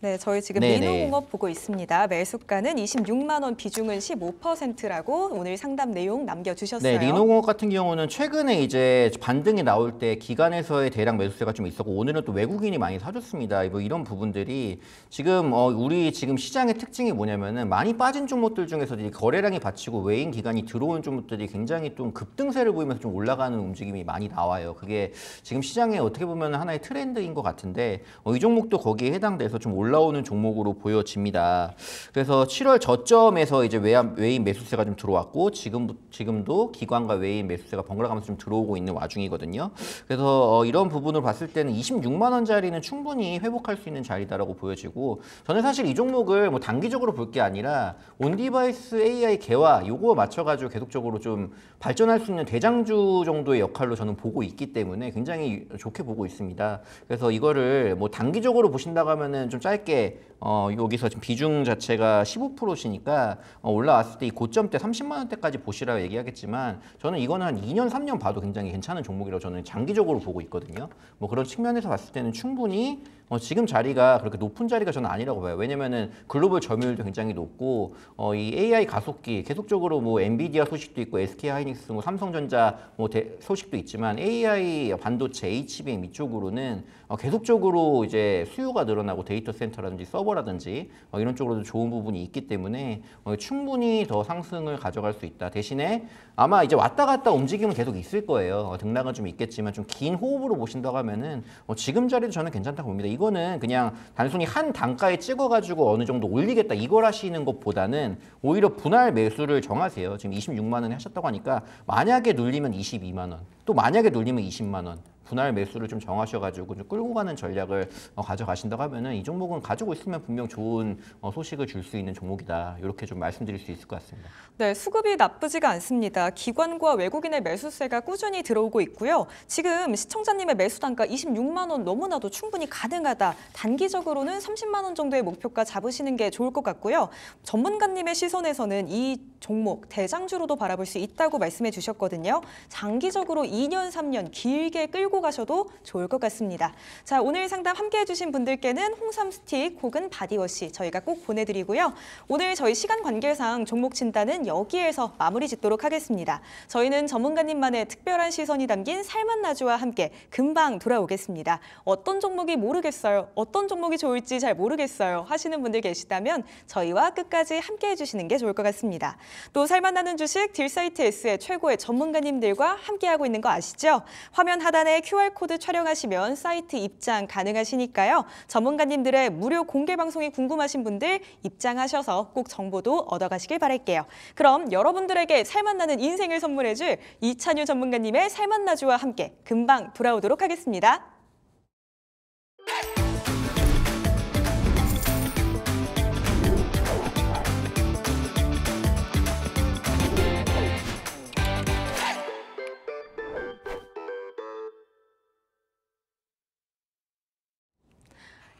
네, 저희 지금 네네. 민호공업 보고 있습니다. 매수가는 26만 원, 비중은 15%라고 오늘 상담 내용 남겨주셨어요. 네, 리노공업 같은 경우는 최근에 이제 반등이 나올 때 기관에서의 대량 매수세가 좀 있었고 오늘은 또 외국인이 많이 사줬습니다. 뭐 이런 부분들이 지금 어, 우리 지금 시장의 특징이 뭐냐면은 많이 빠진 종목들 중에서 거래량이 받치고 외인 기관이 들어온 종목들이 굉장히 좀 급등세를 보이면서 좀 올라가는 움직임이 많이 나와요. 그게 지금 시장에 어떻게 보면 하나의 트렌드인 것 같은데 어, 이 종목도 거기에 해당돼서 좀 올라. 올라오는 종목으로 보여집니다. 그래서 7월 저점에서 이제 외인 매수세가 좀 들어왔고 지금 지금도 기관과 외인 매수세가 번갈아가면서 좀 들어오고 있는 와중이거든요. 그래서 어, 이런 부분을 봤을 때는 26만 원짜리는 충분히 회복할 수 있는 자리다라고 보여지고 저는 사실 이 종목을 뭐 단기적으로 볼 게 아니라 온디바이스 AI 개화 요거 맞춰가지고 계속적으로 좀 발전할 수 있는 대장주 정도의 역할로 저는 보고 있기 때문에 굉장히 좋게 보고 있습니다. 그래서 이거를 뭐 단기적으로 보신다고 하면은 좀 짧게 짧게 어, 여기서 지금 비중 자체가 15%시니까 어, 올라왔을 때 이 고점 때 30만 원대까지 보시라고 얘기하겠지만 저는 이거는 한 2년, 3년 봐도 굉장히 괜찮은 종목이라고 저는 장기적으로 보고 있거든요. 뭐 그런 측면에서 봤을 때는 충분히 어, 지금 자리가 그렇게 높은 자리가 저는 아니라고 봐요. 왜냐면은 글로벌 점유율도 굉장히 높고 어, 이 AI 가속기 계속적으로 뭐 엔비디아 소식도 있고 SK 하이닉스, 뭐 삼성전자 뭐 대, 소식도 있지만 AI 반도체, HBM 이쪽으로는 어, 계속적으로 이제 수요가 늘어나고 데이터 센터라든지 서버 커버라든지 어, 이런 쪽으로도 좋은 부분이 있기 때문에 어, 충분히 더 상승을 가져갈 수 있다. 대신에 아마 이제 왔다 갔다 움직임은 계속 있을 거예요. 어, 등락은 좀 있겠지만 좀 긴 호흡으로 보신다고 하면은 어, 지금 자리도 저는 괜찮다고 봅니다. 이거는 그냥 단순히 한 단가에 찍어가지고 어느 정도 올리겠다 이걸 하시는 것보다는 오히려 분할 매수를 정하세요. 지금 26만 원에 하셨다고 하니까 만약에 눌리면 22만 원. 또 만약에 눌리면 20만 원 분할 매수를 좀 정하셔가지고 좀 끌고 가는 전략을 어, 가져가신다고 하면은 이 종목은 가지고 있으면 분명 좋은 어, 소식을 줄 수 있는 종목이다 이렇게 좀 말씀드릴 수 있을 것 같습니다. 네, 수급이 나쁘지가 않습니다. 기관과 외국인의 매수세가 꾸준히 들어오고 있고요. 지금 시청자님의 매수 단가 26만 원 너무나도 충분히 가능하다. 단기적으로는 30만 원 정도의 목표가 잡으시는 게 좋을 것 같고요. 전문가님의 시선에서는 이 종목 대장주로도 바라볼 수 있다고 말씀해 주셨거든요. 장기적으로 이 2년, 3년 길게 끌고 가셔도 좋을 것 같습니다. 자, 오늘 상담 함께해 주신 분들께는 홍삼 스틱 혹은 바디워시 저희가 꼭 보내드리고요. 오늘 저희 시간 관계상 종목 진단은 여기에서 마무리 짓도록 하겠습니다. 저희는 전문가님만의 특별한 시선이 담긴 살맛 나주와 함께 금방 돌아오겠습니다. 어떤 종목이 모르겠어요, 어떤 종목이 좋을지 잘 모르겠어요 하시는 분들 계시다면 저희와 끝까지 함께해 주시는 게 좋을 것 같습니다. 또 살맛 나는 주식 딜사이트 S의 최고의 전문가님들과 함께하고 있는 것거 아시죠? 화면 하단에 QR코드 촬영하시면 사이트 입장 가능하시니까요. 전문가님들의 무료 공개 방송이 궁금하신 분들 입장하셔서 꼭 정보도 얻어가시길 바랄게요. 그럼 여러분들에게 살맛나는 인생을 선물해줄 이찬유 전문가님의 살맛나주와 함께 금방 돌아오도록 하겠습니다.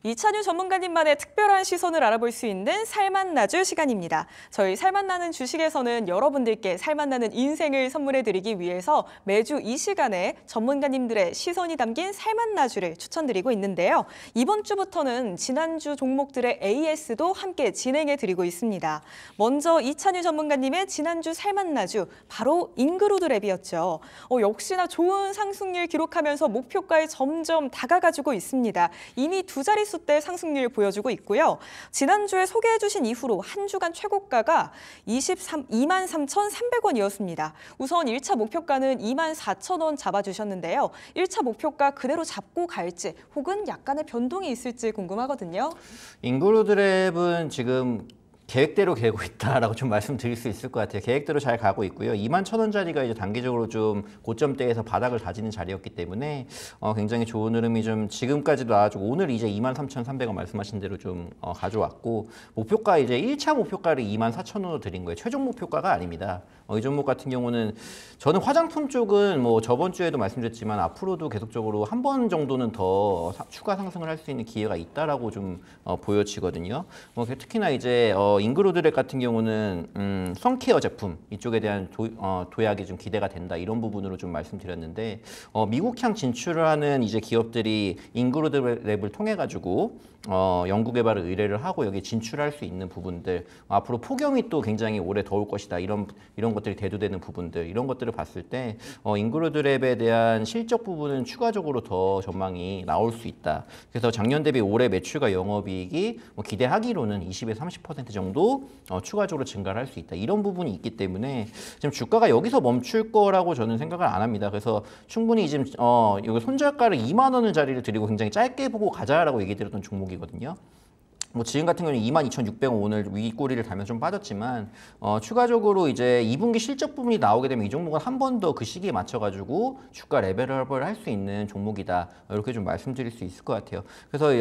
이찬유 전문가님만의 특별한 시선을 알아볼 수 있는 살맛나주 시간입니다. 저희 살맛나는 주식에서는 여러분들께 살맛나는 인생을 선물해드리기 위해서 매주 이 시간에 전문가님들의 시선이 담긴 살맛나주를 추천드리고 있는데요. 이번 주부터는 지난주 종목들의 AS도 함께 진행해드리고 있습니다. 먼저 이찬유 전문가님의 지난주 살맛나주 바로 잉그루드랩이었죠. 어, 역시나 좋은 상승률 기록하면서 목표가에 점점 다가가지고 있습니다. 이미 두자리수 10%대 상승률 을 보여주고 있고요. 지난주에 소개해 주신 이후로 한 주간 최고가가 23, 23,300원이었습니다. 우선 1차 목표가는 24,000원 잡아주셨는데요. 1차 목표가 그대로 잡고 갈지 혹은 약간의 변동이 있을지 궁금하거든요. 인그루드랩은 지금 계획대로 개고 있다라고 좀 말씀드릴 수 있을 것 같아요. 계획대로 잘 가고 있고요. 2만 천 원짜리가 이제 단기적으로 좀 고점대에서 바닥을 다지는 자리였기 때문에 어, 굉장히 좋은 흐름이 좀 지금까지도 아주 오늘 이제 2만 3천 3백원 말씀하신 대로 좀 어, 가져왔고 목표가 이제 1차 목표가를 2만 4천 원으로 드린 거예요. 최종 목표가가 아닙니다. 어, 이 종목 같은 경우는 저는 화장품 쪽은 뭐 저번 주에도 말씀드렸지만 앞으로도 계속적으로 한 번 정도는 더 사, 추가 상승을 할 수 있는 기회가 있다라고 좀 어, 보여지거든요. 뭐 특히나 이제 어, 어, 잉그로드랩 같은 경우는 음, 선케어 제품 이쪽에 대한 도, 어, 도약이 좀 기대가 된다 이런 부분으로 좀 말씀드렸는데 어, 미국향 진출을 하는 이제 기업들이 잉그로드랩을 통해 가지고 어, 연구개발을 의뢰를 하고 여기 진출할 수 있는 부분들 앞으로 폭염이 또 굉장히 오래 더울 것이다 이런 이런 것들이 대두되는 부분들 이런 것들을 봤을 때 어, 잉그로드랩에 대한 실적 부분은 추가적으로 더 전망이 나올 수 있다 그래서 작년 대비 올해 매출과 영업이익이 뭐 기대하기로는 20에서 30% 정도 정도 어, 추가적으로 증가를 할 수 있다. 이런 부분이 있기 때문에 지금 주가가 여기서 멈출 거라고 저는 생각을 안 합니다. 그래서 충분히 지금 어, 여기 손절가를 2만 원을 자리를 드리고 굉장히 짧게 보고 가자라고 얘기 드렸던 종목이거든요. 뭐 지금 같은 경우는 22,600원 오늘 위꼬리를 달면 좀 빠졌지만 어, 추가적으로 이제 2분기 실적 부분이 나오게 되면 이 종목은 한 번 더 그 시기에 맞춰가지고 주가 레벨업을 할 수 있는 종목이다 이렇게 좀 말씀드릴 수 있을 것 같아요. 그래서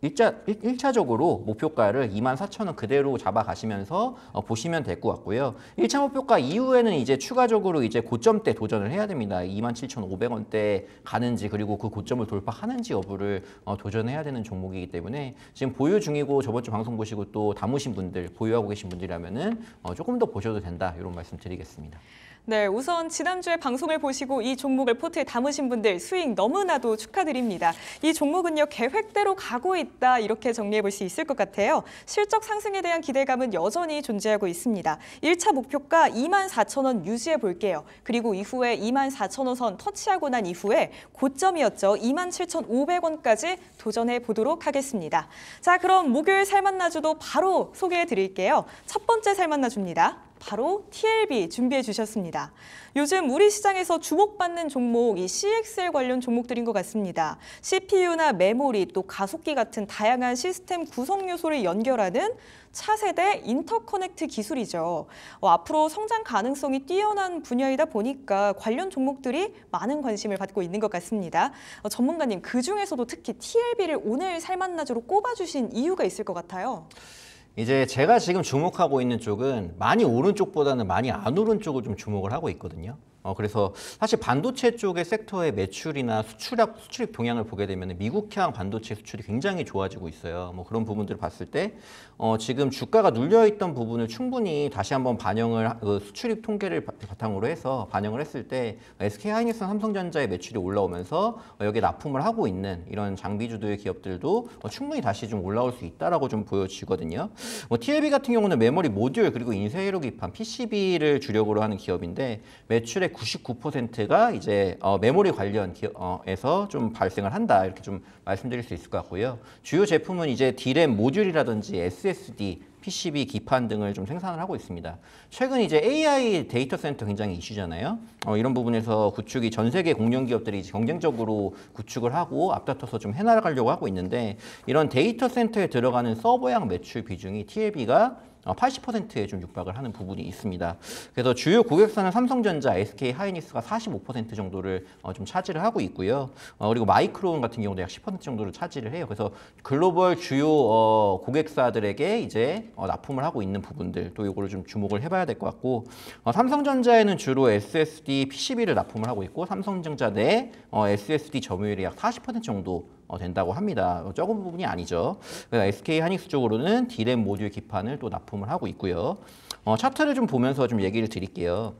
일자, 일, 차적으로 목표가를 24,000원 그대로 잡아가시면서 어, 보시면 될 것 같고요. 1차 목표가 이후에는 이제 추가적으로 이제 고점대 도전을 해야 됩니다. 27,500원대 가는지 그리고 그 고점을 돌파하는지 여부를 어, 도전해야 되는 종목이기 때문에 지금 보유 중이고 보시고 저번 주 방송 보시고 또 담으신 분들, 보유하고 계신 분들이라면은 어, 조금 더 보셔도 된다. 이런 말씀 드리겠습니다. 네, 우선 지난주에 방송을 보시고 이 종목을 포트에 담으신 분들 수익 너무나도 축하드립니다. 이 종목은요, 계획대로 가고 있다 이렇게 정리해 볼 수 있을 것 같아요. 실적 상승에 대한 기대감은 여전히 존재하고 있습니다. 1차 목표가 2 4 0원 유지해 볼게요. 그리고 이후에 2 4 0원선 터치하고 난 이후에 고점이었죠. 2 7 5 0원까지 도전해 보도록 하겠습니다. 자, 그럼 목요일 살만나주도 바로 소개해 드릴게요. 첫 번째 살만나줍니다 바로 TLB 준비해 주셨습니다. 요즘 우리 시장에서 주목받는 종목, 이 CXL 관련 종목들인 것 같습니다. CPU나 메모리, 또 가속기 같은 다양한 시스템 구성 요소를 연결하는 차세대 인터커넥트 기술이죠. 어, 앞으로 성장 가능성이 뛰어난 분야이다 보니까 관련 종목들이 많은 관심을 받고 있는 것 같습니다. 어, 전문가님 그중에서도 특히 TLB를 오늘 살맛나주로 꼽아주신 이유가 있을 것 같아요. 이제 제가 지금 주목하고 있는 쪽은 많이 오른 쪽보다는 많이 안 오른 쪽을 좀 주목을 하고 있거든요. 어, 그래서 사실 반도체 쪽의 섹터의 매출이나 수출액, 수출입 동향을 보게 되면 미국향 반도체 수출이 굉장히 좋아지고 있어요. 뭐 그런 부분들을 봤을 때 어, 지금 주가가 눌려있던 부분을 충분히 다시 한번 반영을, 그 수출입 통계를 바탕으로 해서 반영을 했을 때 s k 하이닉스 삼성전자의 매출이 올라오면서 어, 여기에 납품을 하고 있는 이런 장비주도의 기업들도 어, 충분히 다시 좀 올라올 수 있다라고 좀 보여지거든요. 뭐 TLB 같은 경우는 메모리 모듈 그리고 인쇄회로 기판 PCB를 주력으로 하는 기업인데 매출의 99%가 이제 어, 메모리 관련에서 어, 좀 발생을 한다 이렇게 좀 말씀드릴 수 있을 것 같고요. 주요 제품은 이제 디램 모듈이라든지 SSD PCB 기판 등을 좀 생산을 하고 있습니다. 최근 이제 AI 데이터 센터 굉장히 이슈잖아요. 어, 이런 부분에서 구축이 전 세계 공룡 기업들이 경쟁적으로 구축을 하고 앞다퉈서 좀 해나가려고 하고 있는데 이런 데이터 센터에 들어가는 서버양 매출 비중이 TLB가 80%에 어, 좀 육박을 하는 부분이 있습니다. 그래서 주요 고객사는 삼성전자, SK 하이닉스가 45% 정도를 어, 좀 차지를 하고 있고요. 어, 그리고 마이크론 같은 경우도 약 10% 정도를 차지를 해요. 그래서 글로벌 주요 고객사들에게 이제 납품을 하고 있는 부분들 또 이거를 좀 주목을 해봐야 될 것 같고 삼성전자에는 주로 SSD, PCB를 납품을 하고 있고 삼성전자 내 SSD 점유율이 약 40% 정도 어, 된다고 합니다. 적은 부분이 아니죠. SK 하닉스 쪽으로는 D램 모듈 기판을 또 납품을 하고 있고요. 어, 차트를 좀 보면서 좀 얘기를 드릴게요.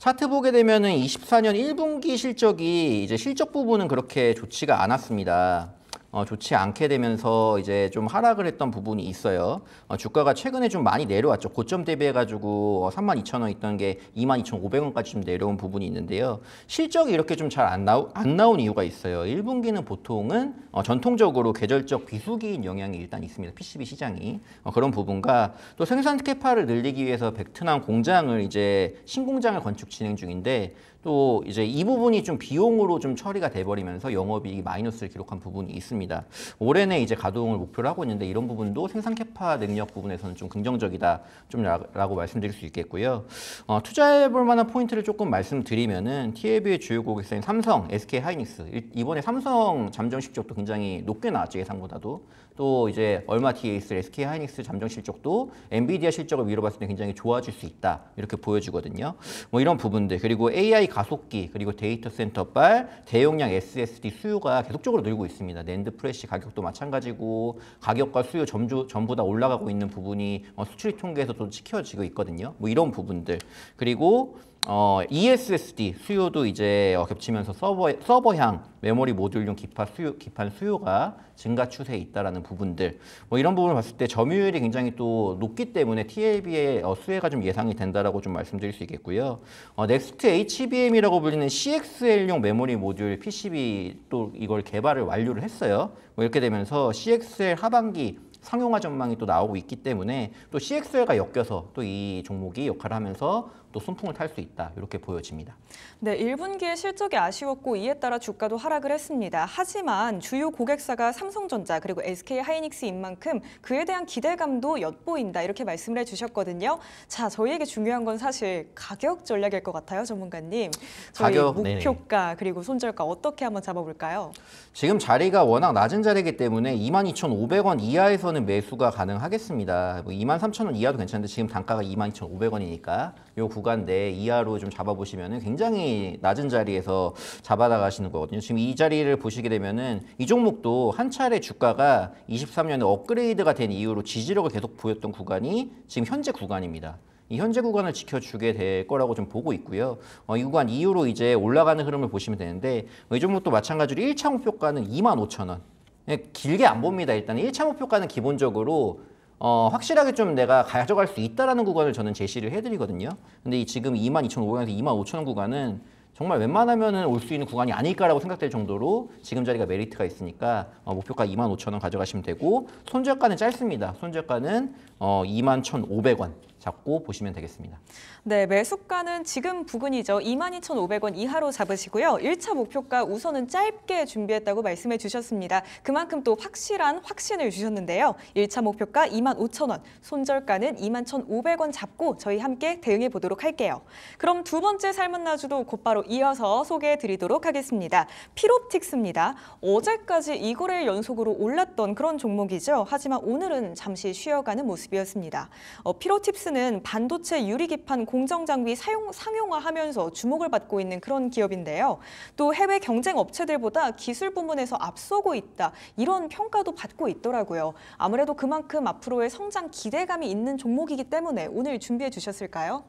차트 보게 되면은 24년 1분기 실적이 이제 실적 부분은 그렇게 좋지가 않았습니다. 어, 좋지 않게 되면서 이제 좀 하락을 했던 부분이 있어요. 어, 주가가 최근에 좀 많이 내려왔죠. 고점 대비해가지고 어, 32,000원 있던 게 22,500원까지 좀 내려온 부분이 있는데요. 실적이 이렇게 좀 잘 안 나오, 안 나온 이유가 있어요. 1분기는 보통은 어, 전통적으로 계절적 비수기인 영향이 일단 있습니다. PCB 시장이. 어, 그런 부분과 또 생산 캐파를 늘리기 위해서 베트남 공장을 이제 신공장을 건축 진행 중인데 또 이제 이 부분이 좀 비용으로 좀 처리가 돼버리면서 영업이익 이 마이너스를 기록한 부분이 있습니다. 올해는 이제 가동을 목표로 하고 있는데 이런 부분도 생산 캐파 능력 부분에서는 좀 긍정적이다 좀 라고 말씀드릴 수 있겠고요. 어, 투자해볼 만한 포인트를 조금 말씀드리면은 TAB의 주요 고객사인 삼성, SK 하이닉스 이번에 삼성 잠정 실적도 굉장히 높게 나왔죠 예상보다도 또 이제 얼마 뒤에 있을 SK 하이닉스 잠정 실적도 엔비디아 실적을 위로 봤을 때 굉장히 좋아질 수 있다. 이렇게 보여주거든요. 뭐 이런 부분들 그리고 AI 가속기 그리고 데이터 센터빨 대용량 SSD 수요가 계속적으로 늘고 있습니다. 낸드 프레쉬 가격도 마찬가지고 가격과 수요 점주, 전부 다 올라가고 있는 부분이 뭐 수출입 통계에서도 지켜지고 있거든요. 뭐 이런 부분들 그리고 어, ESSD 수요도 이제 어, 겹치면서 서버, 서버향 메모리 모듈용 기판, 수요, 기판 수요가 증가 추세에 있다라는 부분들 뭐 이런 부분을 봤을 때 점유율이 굉장히 또 높기 때문에 TLB의 어, 수혜가 좀 예상이 된다라고 좀 말씀드릴 수 있겠고요. 어, 넥스트 HBM이라고 불리는 CXL용 메모리 모듈 PCB 또 이걸 개발을 완료를 했어요. 뭐 이렇게 되면서 CXL 하반기 상용화 전망이 또 나오고 있기 때문에 또 CXL과 엮여서 또 이 종목이 역할을 하면서 또 순풍을 탈 수 있다 이렇게 보여집니다. 네, 1분기에 실적이 아쉬웠고 이에 따라 주가도 하락을 했습니다. 하지만 주요 고객사가 삼성전자 그리고 SK하이닉스인 만큼 그에 대한 기대감도 엿보인다 이렇게 말씀을 해주셨거든요. 자, 저희에게 중요한 건 사실 가격 전략일 것 같아요, 전문가님. 저희 가격, 목표가 네네. 그리고 손절가 어떻게 한번 잡아볼까요? 지금 자리가 워낙 낮은 자리이기 때문에 22,500원 이하에서는 매수가 가능하겠습니다. 뭐 23,000원 이하도 괜찮은데 지금 단가가 22,500원이니까 요 구간 내 이하로 좀 잡아보시면은 굉장히 낮은 자리에서 잡아나가시는 거거든요. 지금 이 자리를 보시게 되면은 이 종목도 한 차례 주가가 23년에 업그레이드가 된 이후로 지지력을 계속 보였던 구간이 지금 현재 구간입니다. 이 현재 구간을 지켜주게 될 거라고 좀 보고 있고요. 어, 이 구간 이후로 이제 올라가는 흐름을 보시면 되는데 이 종목도 마찬가지로 1차 목표가는 2 5 0 0 0 원. 예, 길게 안 봅니다. 일단 1차 목표가는 기본적으로 어, 확실하게 좀 내가 가져갈 수 있다라는 구간을 저는 제시를 해드리거든요. 근데 이 지금 22,500원에서 25,000원 구간은 정말 웬만하면은 올 수 있는 구간이 아닐까라고 생각될 정도로 지금 자리가 메리트가 있으니까 어, 목표가 25,000원 가져가시면 되고 손절가는 짧습니다. 손절가는 어, 21,500원 잡고 보시면 되겠습니다. 네, 매수가는 지금 부근이죠. 22,500원 이하로 잡으시고요. 1차 목표가 우선은 짧게 준비했다고 말씀해 주셨습니다. 그만큼 또 확실한 확신을 주셨는데요. 1차 목표가 25,000원, 손절가는 21,500원 잡고 저희 함께 대응해 보도록 할게요. 그럼 두 번째 삶은 나주도 곧바로 이어서 소개해 드리도록 하겠습니다. 피롭틱스입니다. 어제까지 이거래 연속으로 올랐던 그런 종목이죠. 하지만 오늘은 잠시 쉬어가는 모습이었습니다. 어, 피로틱스 셀렉스는 반도체 유리기판 공정장비 사용, 상용화하면서 주목을 받고 있는 그런 기업인데요. 또 해외 경쟁 업체들보다 기술 부문에서 앞서고 있다 이런 평가도 받고 있더라고요. 아무래도 그만큼 앞으로의 성장 기대감이 있는 종목이기 때문에 오늘 준비해 주셨을까요?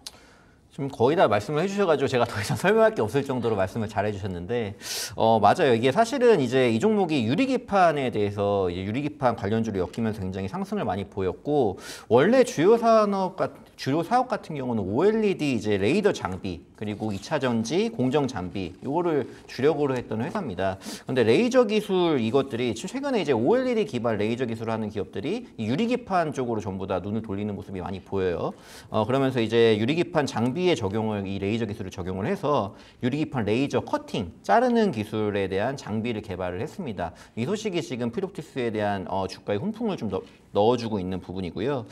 지금 거의 다 말씀을 해주셔가지고 제가 더 이상 설명할 게 없을 정도로 말씀을 잘 해주셨는데 어 맞아요 이게 사실은 이제 이 종목이 유리기판에 대해서 유리기판 관련주를 엮이면서 굉장히 상승을 많이 보였고 원래 주요 산업 같은 주요 사업 같은 경우는 OLED 이제 레이더 장비 그리고 2차 전지 공정 장비 이거를 주력으로 했던 회사입니다. 근데 레이저 기술 이것들이 최근에 이제 OLED 기반 레이저 기술을 하는 기업들이 유리기판 쪽으로 전부 다 눈을 돌리는 모습이 많이 보여요. 어, 그러면서 이제 유리기판 장비에 적용을 이 레이저 기술을 적용을 해서 유리기판 레이저 커팅 자르는 기술에 대한 장비를 개발을 했습니다. 이 소식이 지금 프롭티스에 대한 어, 주가의 훈풍을 좀더 넣어주고 있는 부분이고요.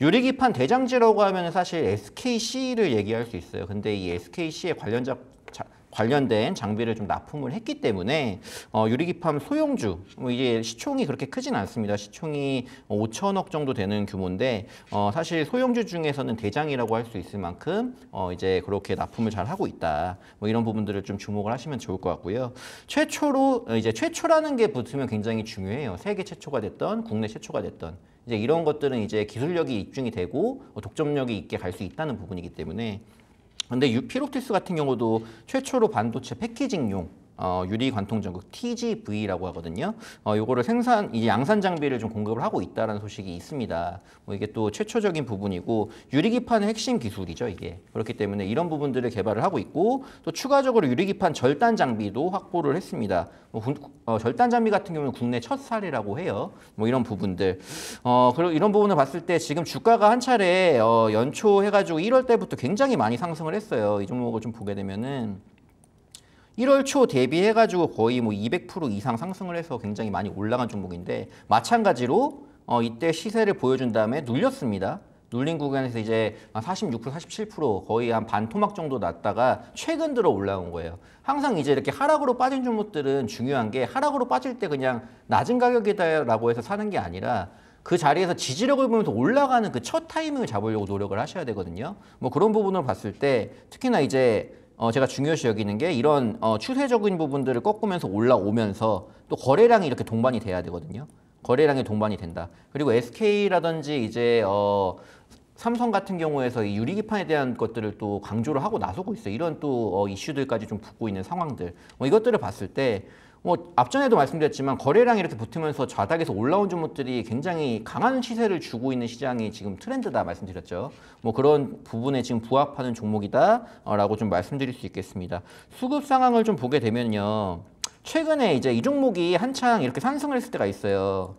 유리기판 대장지라고 하면 사실 SKC를 얘기할 수 있어요. 근데 이 SKC의 관련 관련된 장비를 좀 납품을 했기 때문에 어, 유리기판 소형주 뭐 이게 시총이 그렇게 크진 않습니다. 시총이 5천억 정도 되는 규모인데 어, 사실 소형주 중에서는 대장이라고 할 수 있을 만큼 어, 이제 그렇게 납품을 잘 하고 있다. 뭐 이런 부분들을 좀 주목을 하시면 좋을 것 같고요. 최초로 어, 이제 최초라는 게 붙으면 굉장히 중요해요. 세계 최초가 됐던 국내 최초가 됐던 이제 이런 것들은 이제 기술력이 입증이 되고 어, 독점력이 있게 갈 수 있다는 부분이기 때문에 근데 유피로티스 같은 경우도 최초로 반도체 패키징용 어, 유리 관통 전극 TGV라고 하거든요. 어, 요거를 생산 이 양산 장비를 좀 공급을 하고 있다는 소식이 있습니다. 뭐 이게 또 최초적인 부분이고 유리 기판의 핵심 기술이죠, 이게. 그렇기 때문에 이런 부분들을 개발을 하고 있고 또 추가적으로 유리 기판 절단 장비도 확보를 했습니다. 뭐, 어, 절단 장비 같은 경우는 국내 첫 사례라고 해요. 뭐 이런 부분들. 어, 그리고 이런 부분을 봤을 때 지금 주가가 한 차례 어, 연초 해가지고 1월 때부터 굉장히 많이 상승을 했어요. 이 종목을 좀 보게 되면은 1월 초 대비해가지고 거의 뭐 200% 이상 상승을 해서 굉장히 많이 올라간 종목인데 마찬가지로 어, 이때 시세를 보여준 다음에 눌렸습니다. 눌린 구간에서 이제 46% 47% 거의 한 반 토막 정도 났다가 최근 들어 올라온 거예요. 항상 이제 이렇게 하락으로 빠진 종목들은 중요한 게 하락으로 빠질 때 그냥 낮은 가격이다라고 해서 사는 게 아니라 그 자리에서 지지력을 보면서 올라가는 그 첫 타이밍을 잡으려고 노력을 하셔야 되거든요. 뭐 그런 부분을 봤을 때 특히나 이제 어, 제가 중요시 여기는 게 이런 어, 추세적인 부분들을 꺾으면서 올라오면서 또 거래량이 이렇게 동반이 돼야 되거든요. 거래량이 동반이 된다. 그리고 SK라든지 이제 어, 삼성 같은 경우에서 이 유리기판에 대한 것들을 또 강조를 하고 나서고 있어요. 이런 또 어, 이슈들까지 좀 붙고 있는 상황들. 어, 이것들을 봤을 때뭐 앞전에도 말씀드렸지만 거래량이 이렇게 붙으면서 좌닥에서 올라온 종목들이 굉장히 강한 시세를 주고 있는 시장이 지금 트렌드다 말씀드렸죠. 뭐 그런 부분에 지금 부합하는 종목이다라고 어, 좀 말씀드릴 수 있겠습니다. 수급 상황을 좀 보게 되면요. 최근에 이제 이 종목이 한창 이렇게 상승을 했을 때가 있어요.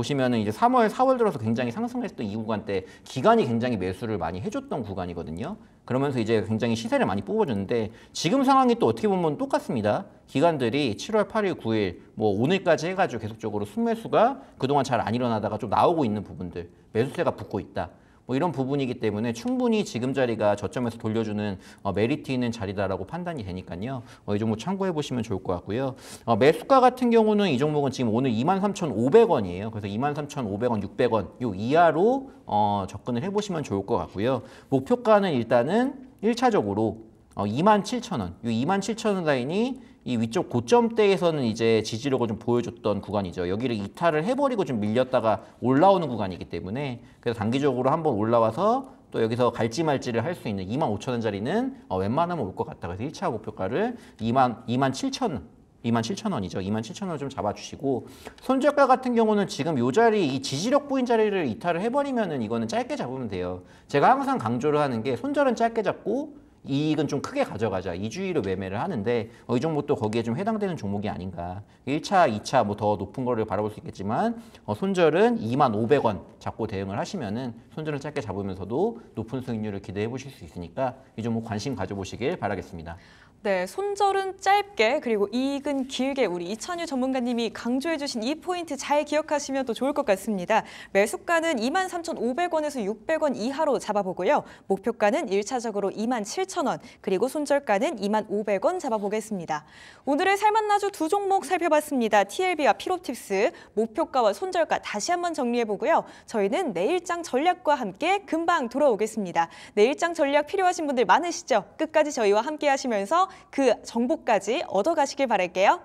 보시면은 이제 3월, 4월 들어서 굉장히 상승했던 이 구간 때 기간이 굉장히 매수를 많이 해줬던 구간이거든요. 그러면서 이제 굉장히 시세를 많이 뽑아줬는데 지금 상황이 또 어떻게 보면 똑같습니다. 기관들이 7월 8일, 9일 뭐 오늘까지 해가지고 계속적으로 순매수가 그동안 잘 안 일어나다가 좀 나오고 있는 부분들 매수세가 붙고 있다. 뭐 이런 부분이기 때문에 충분히 지금 자리가 저점에서 돌려주는 어, 메리트 있는 자리다라고 판단이 되니까요. 어, 이 종목 참고해 보시면 좋을 것 같고요. 어, 매수가 같은 경우는 이 종목은 지금 오늘 23,500원이에요. 그래서 23,500원, 600원 요 이하로 어, 접근을 해보시면 좋을 것 같고요. 목표가는 일단은 1차적으로 어, 27,000원, 이 27,000원 라인이 이 위쪽 고점대에서는 이제 지지력을 좀 보여줬던 구간이죠. 여기를 이탈을 해버리고 좀 밀렸다가 올라오는 구간이기 때문에 그래서 단기적으로 한번 올라와서 또 여기서 갈지 말지를 할 수 있는 25,000원짜리는 어, 웬만하면 올 것 같다. 그래서 1차 목표가를 2만, 2만 7천 27,000원이죠. 27,000원을 좀 잡아주시고 손절가 같은 경우는 지금 이 자리, 이 지지력 보인 자리를 이탈을 해버리면 은 이거는 짧게 잡으면 돼요. 제가 항상 강조를 하는 게 손절은 짧게 잡고 이익은 좀 크게 가져가자. 2주일로 매매를 하는데 어, 이 종목도 거기에 좀 해당되는 종목이 아닌가. 1차, 2차 뭐 더 높은 거를 바라볼 수 있겠지만 어, 손절은 2만 500원 잡고 대응을 하시면은 손절을 짧게 잡으면서도 높은 수익률을 기대해 보실 수 있으니까 이 종목 관심 가져보시길 바라겠습니다. 네, 손절은 짧게 그리고 이익은 길게 우리 이찬유 전문가님이 강조해 주신 이 포인트 잘 기억하시면 또 좋을 것 같습니다. 매수가는 23,500원에서 600원 이하로 잡아보고요. 목표가는 1차적으로 27,000원, 그리고 손절가는 2,500원 잡아보겠습니다. 오늘의 살맛나주 두 종목 살펴봤습니다. TLB와 피로팁스 목표가와 손절가 다시 한번 정리해보고요. 저희는 내일장 전략과 함께 금방 돌아오겠습니다. 내일장 전략 필요하신 분들 많으시죠? 끝까지 저희와 함께 하시면서 그 정보까지 얻어가시길 바랄게요.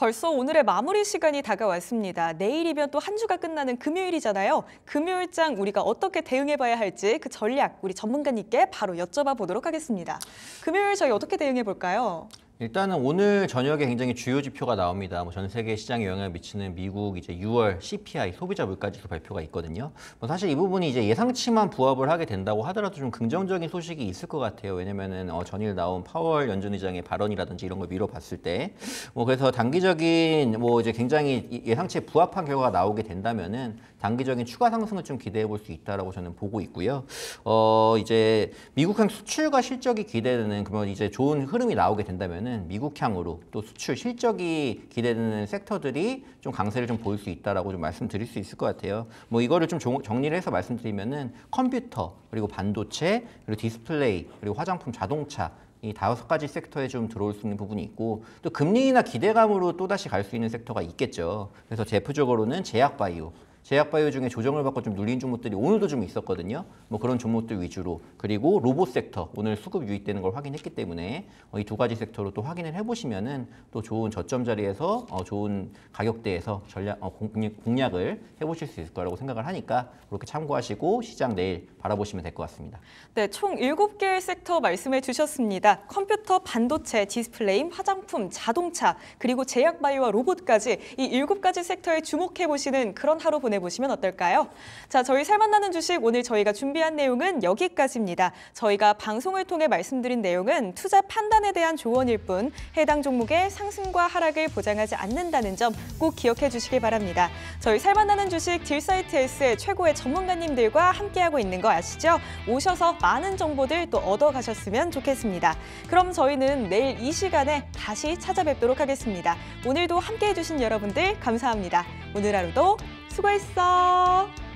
벌써 오늘의 마무리 시간이 다가왔습니다. 내일이면 또 한 주가 끝나는 금요일이잖아요. 금요일장 우리가 어떻게 대응해봐야 할지 그 전략 우리 전문가님께 바로 여쭤봐 보도록 하겠습니다. 금요일 저희 어떻게 대응해볼까요? 일단은 오늘 저녁에 굉장히 주요 지표가 나옵니다. 뭐 전 세계 시장에 영향을 미치는 미국 이제 6월 CPI 소비자 물가지수 발표가 있거든요. 뭐 사실 이 부분이 이제 예상치만 부합을 하게 된다고 하더라도 좀 긍정적인 소식이 있을 것 같아요. 왜냐면은 어, 전일 나온 파월 연준 의장의 발언이라든지 이런 걸 미뤄봤을 때, 뭐 그래서 단기적인 뭐 이제 굉장히 예상치에 부합한 결과가 나오게 된다면은 단기적인 추가 상승을 좀 기대해 볼 수 있다라고 저는 보고 있고요. 어 이제 미국행 수출과 실적이 기대되는 그러면 이제 좋은 흐름이 나오게 된다면은. 보면은 미국향으로 또 수출 실적이 기대되는 섹터들이 좀 강세를 좀 보일 수 있다라고 좀 말씀드릴 수 있을 것 같아요. 뭐 이거를 좀 정리를 해서 말씀드리면은 컴퓨터 그리고 반도체 그리고 디스플레이 그리고 화장품 자동차 이 다섯 가지 섹터에 좀 들어올 수 있는 부분이 있고 또 금리나 기대감으로 또다시 갈 수 있는 섹터가 있겠죠. 그래서 대표적으로는 제약바이오 제약바이오 중에 조정을 받고 좀 눌린 종목들이 오늘도 좀 있었거든요. 뭐 그런 종목들 위주로 그리고 로봇 섹터 오늘 수급 유입되는 걸 확인했기 때문에 어, 이두 가지 섹터로 또 확인을 해보시면은 또 좋은 저점 자리에서 어, 좋은 가격대에서 전략 어, 공략, 을 해보실 수 있을 거라고 생각을 하니까 그렇게 참고하시고 시장 내일 바라보시면 될 것 같습니다. 네, 총 일곱 개의 섹터 말씀해 주셨습니다. 컴퓨터, 반도체, 디스플레이, 화장품, 자동차, 그리고 제약바이오와 로봇까지 이 일곱 가지 섹터에 주목해 보시는 그런 하루 보내 보내보시면 어떨까요? 자, 저희 살맛나는 주식 오늘 저희가 준비한 내용은 여기까지입니다. 저희가 방송을 통해 말씀드린 내용은 투자 판단에 대한 조언일 뿐 해당 종목의 상승과 하락을 보장하지 않는다는 점 꼭 기억해 주시기 바랍니다. 저희 살맛나는 주식 딜사이트S의 최고의 전문가님들과 함께하고 있는 거 아시죠? 오셔서 많은 정보들 또 얻어가셨으면 좋겠습니다. 그럼 저희는 내일 이 시간에 다시 찾아뵙도록 하겠습니다. 오늘도 함께해 주신 여러분들 감사합니다. 오늘 하루도 수고했어.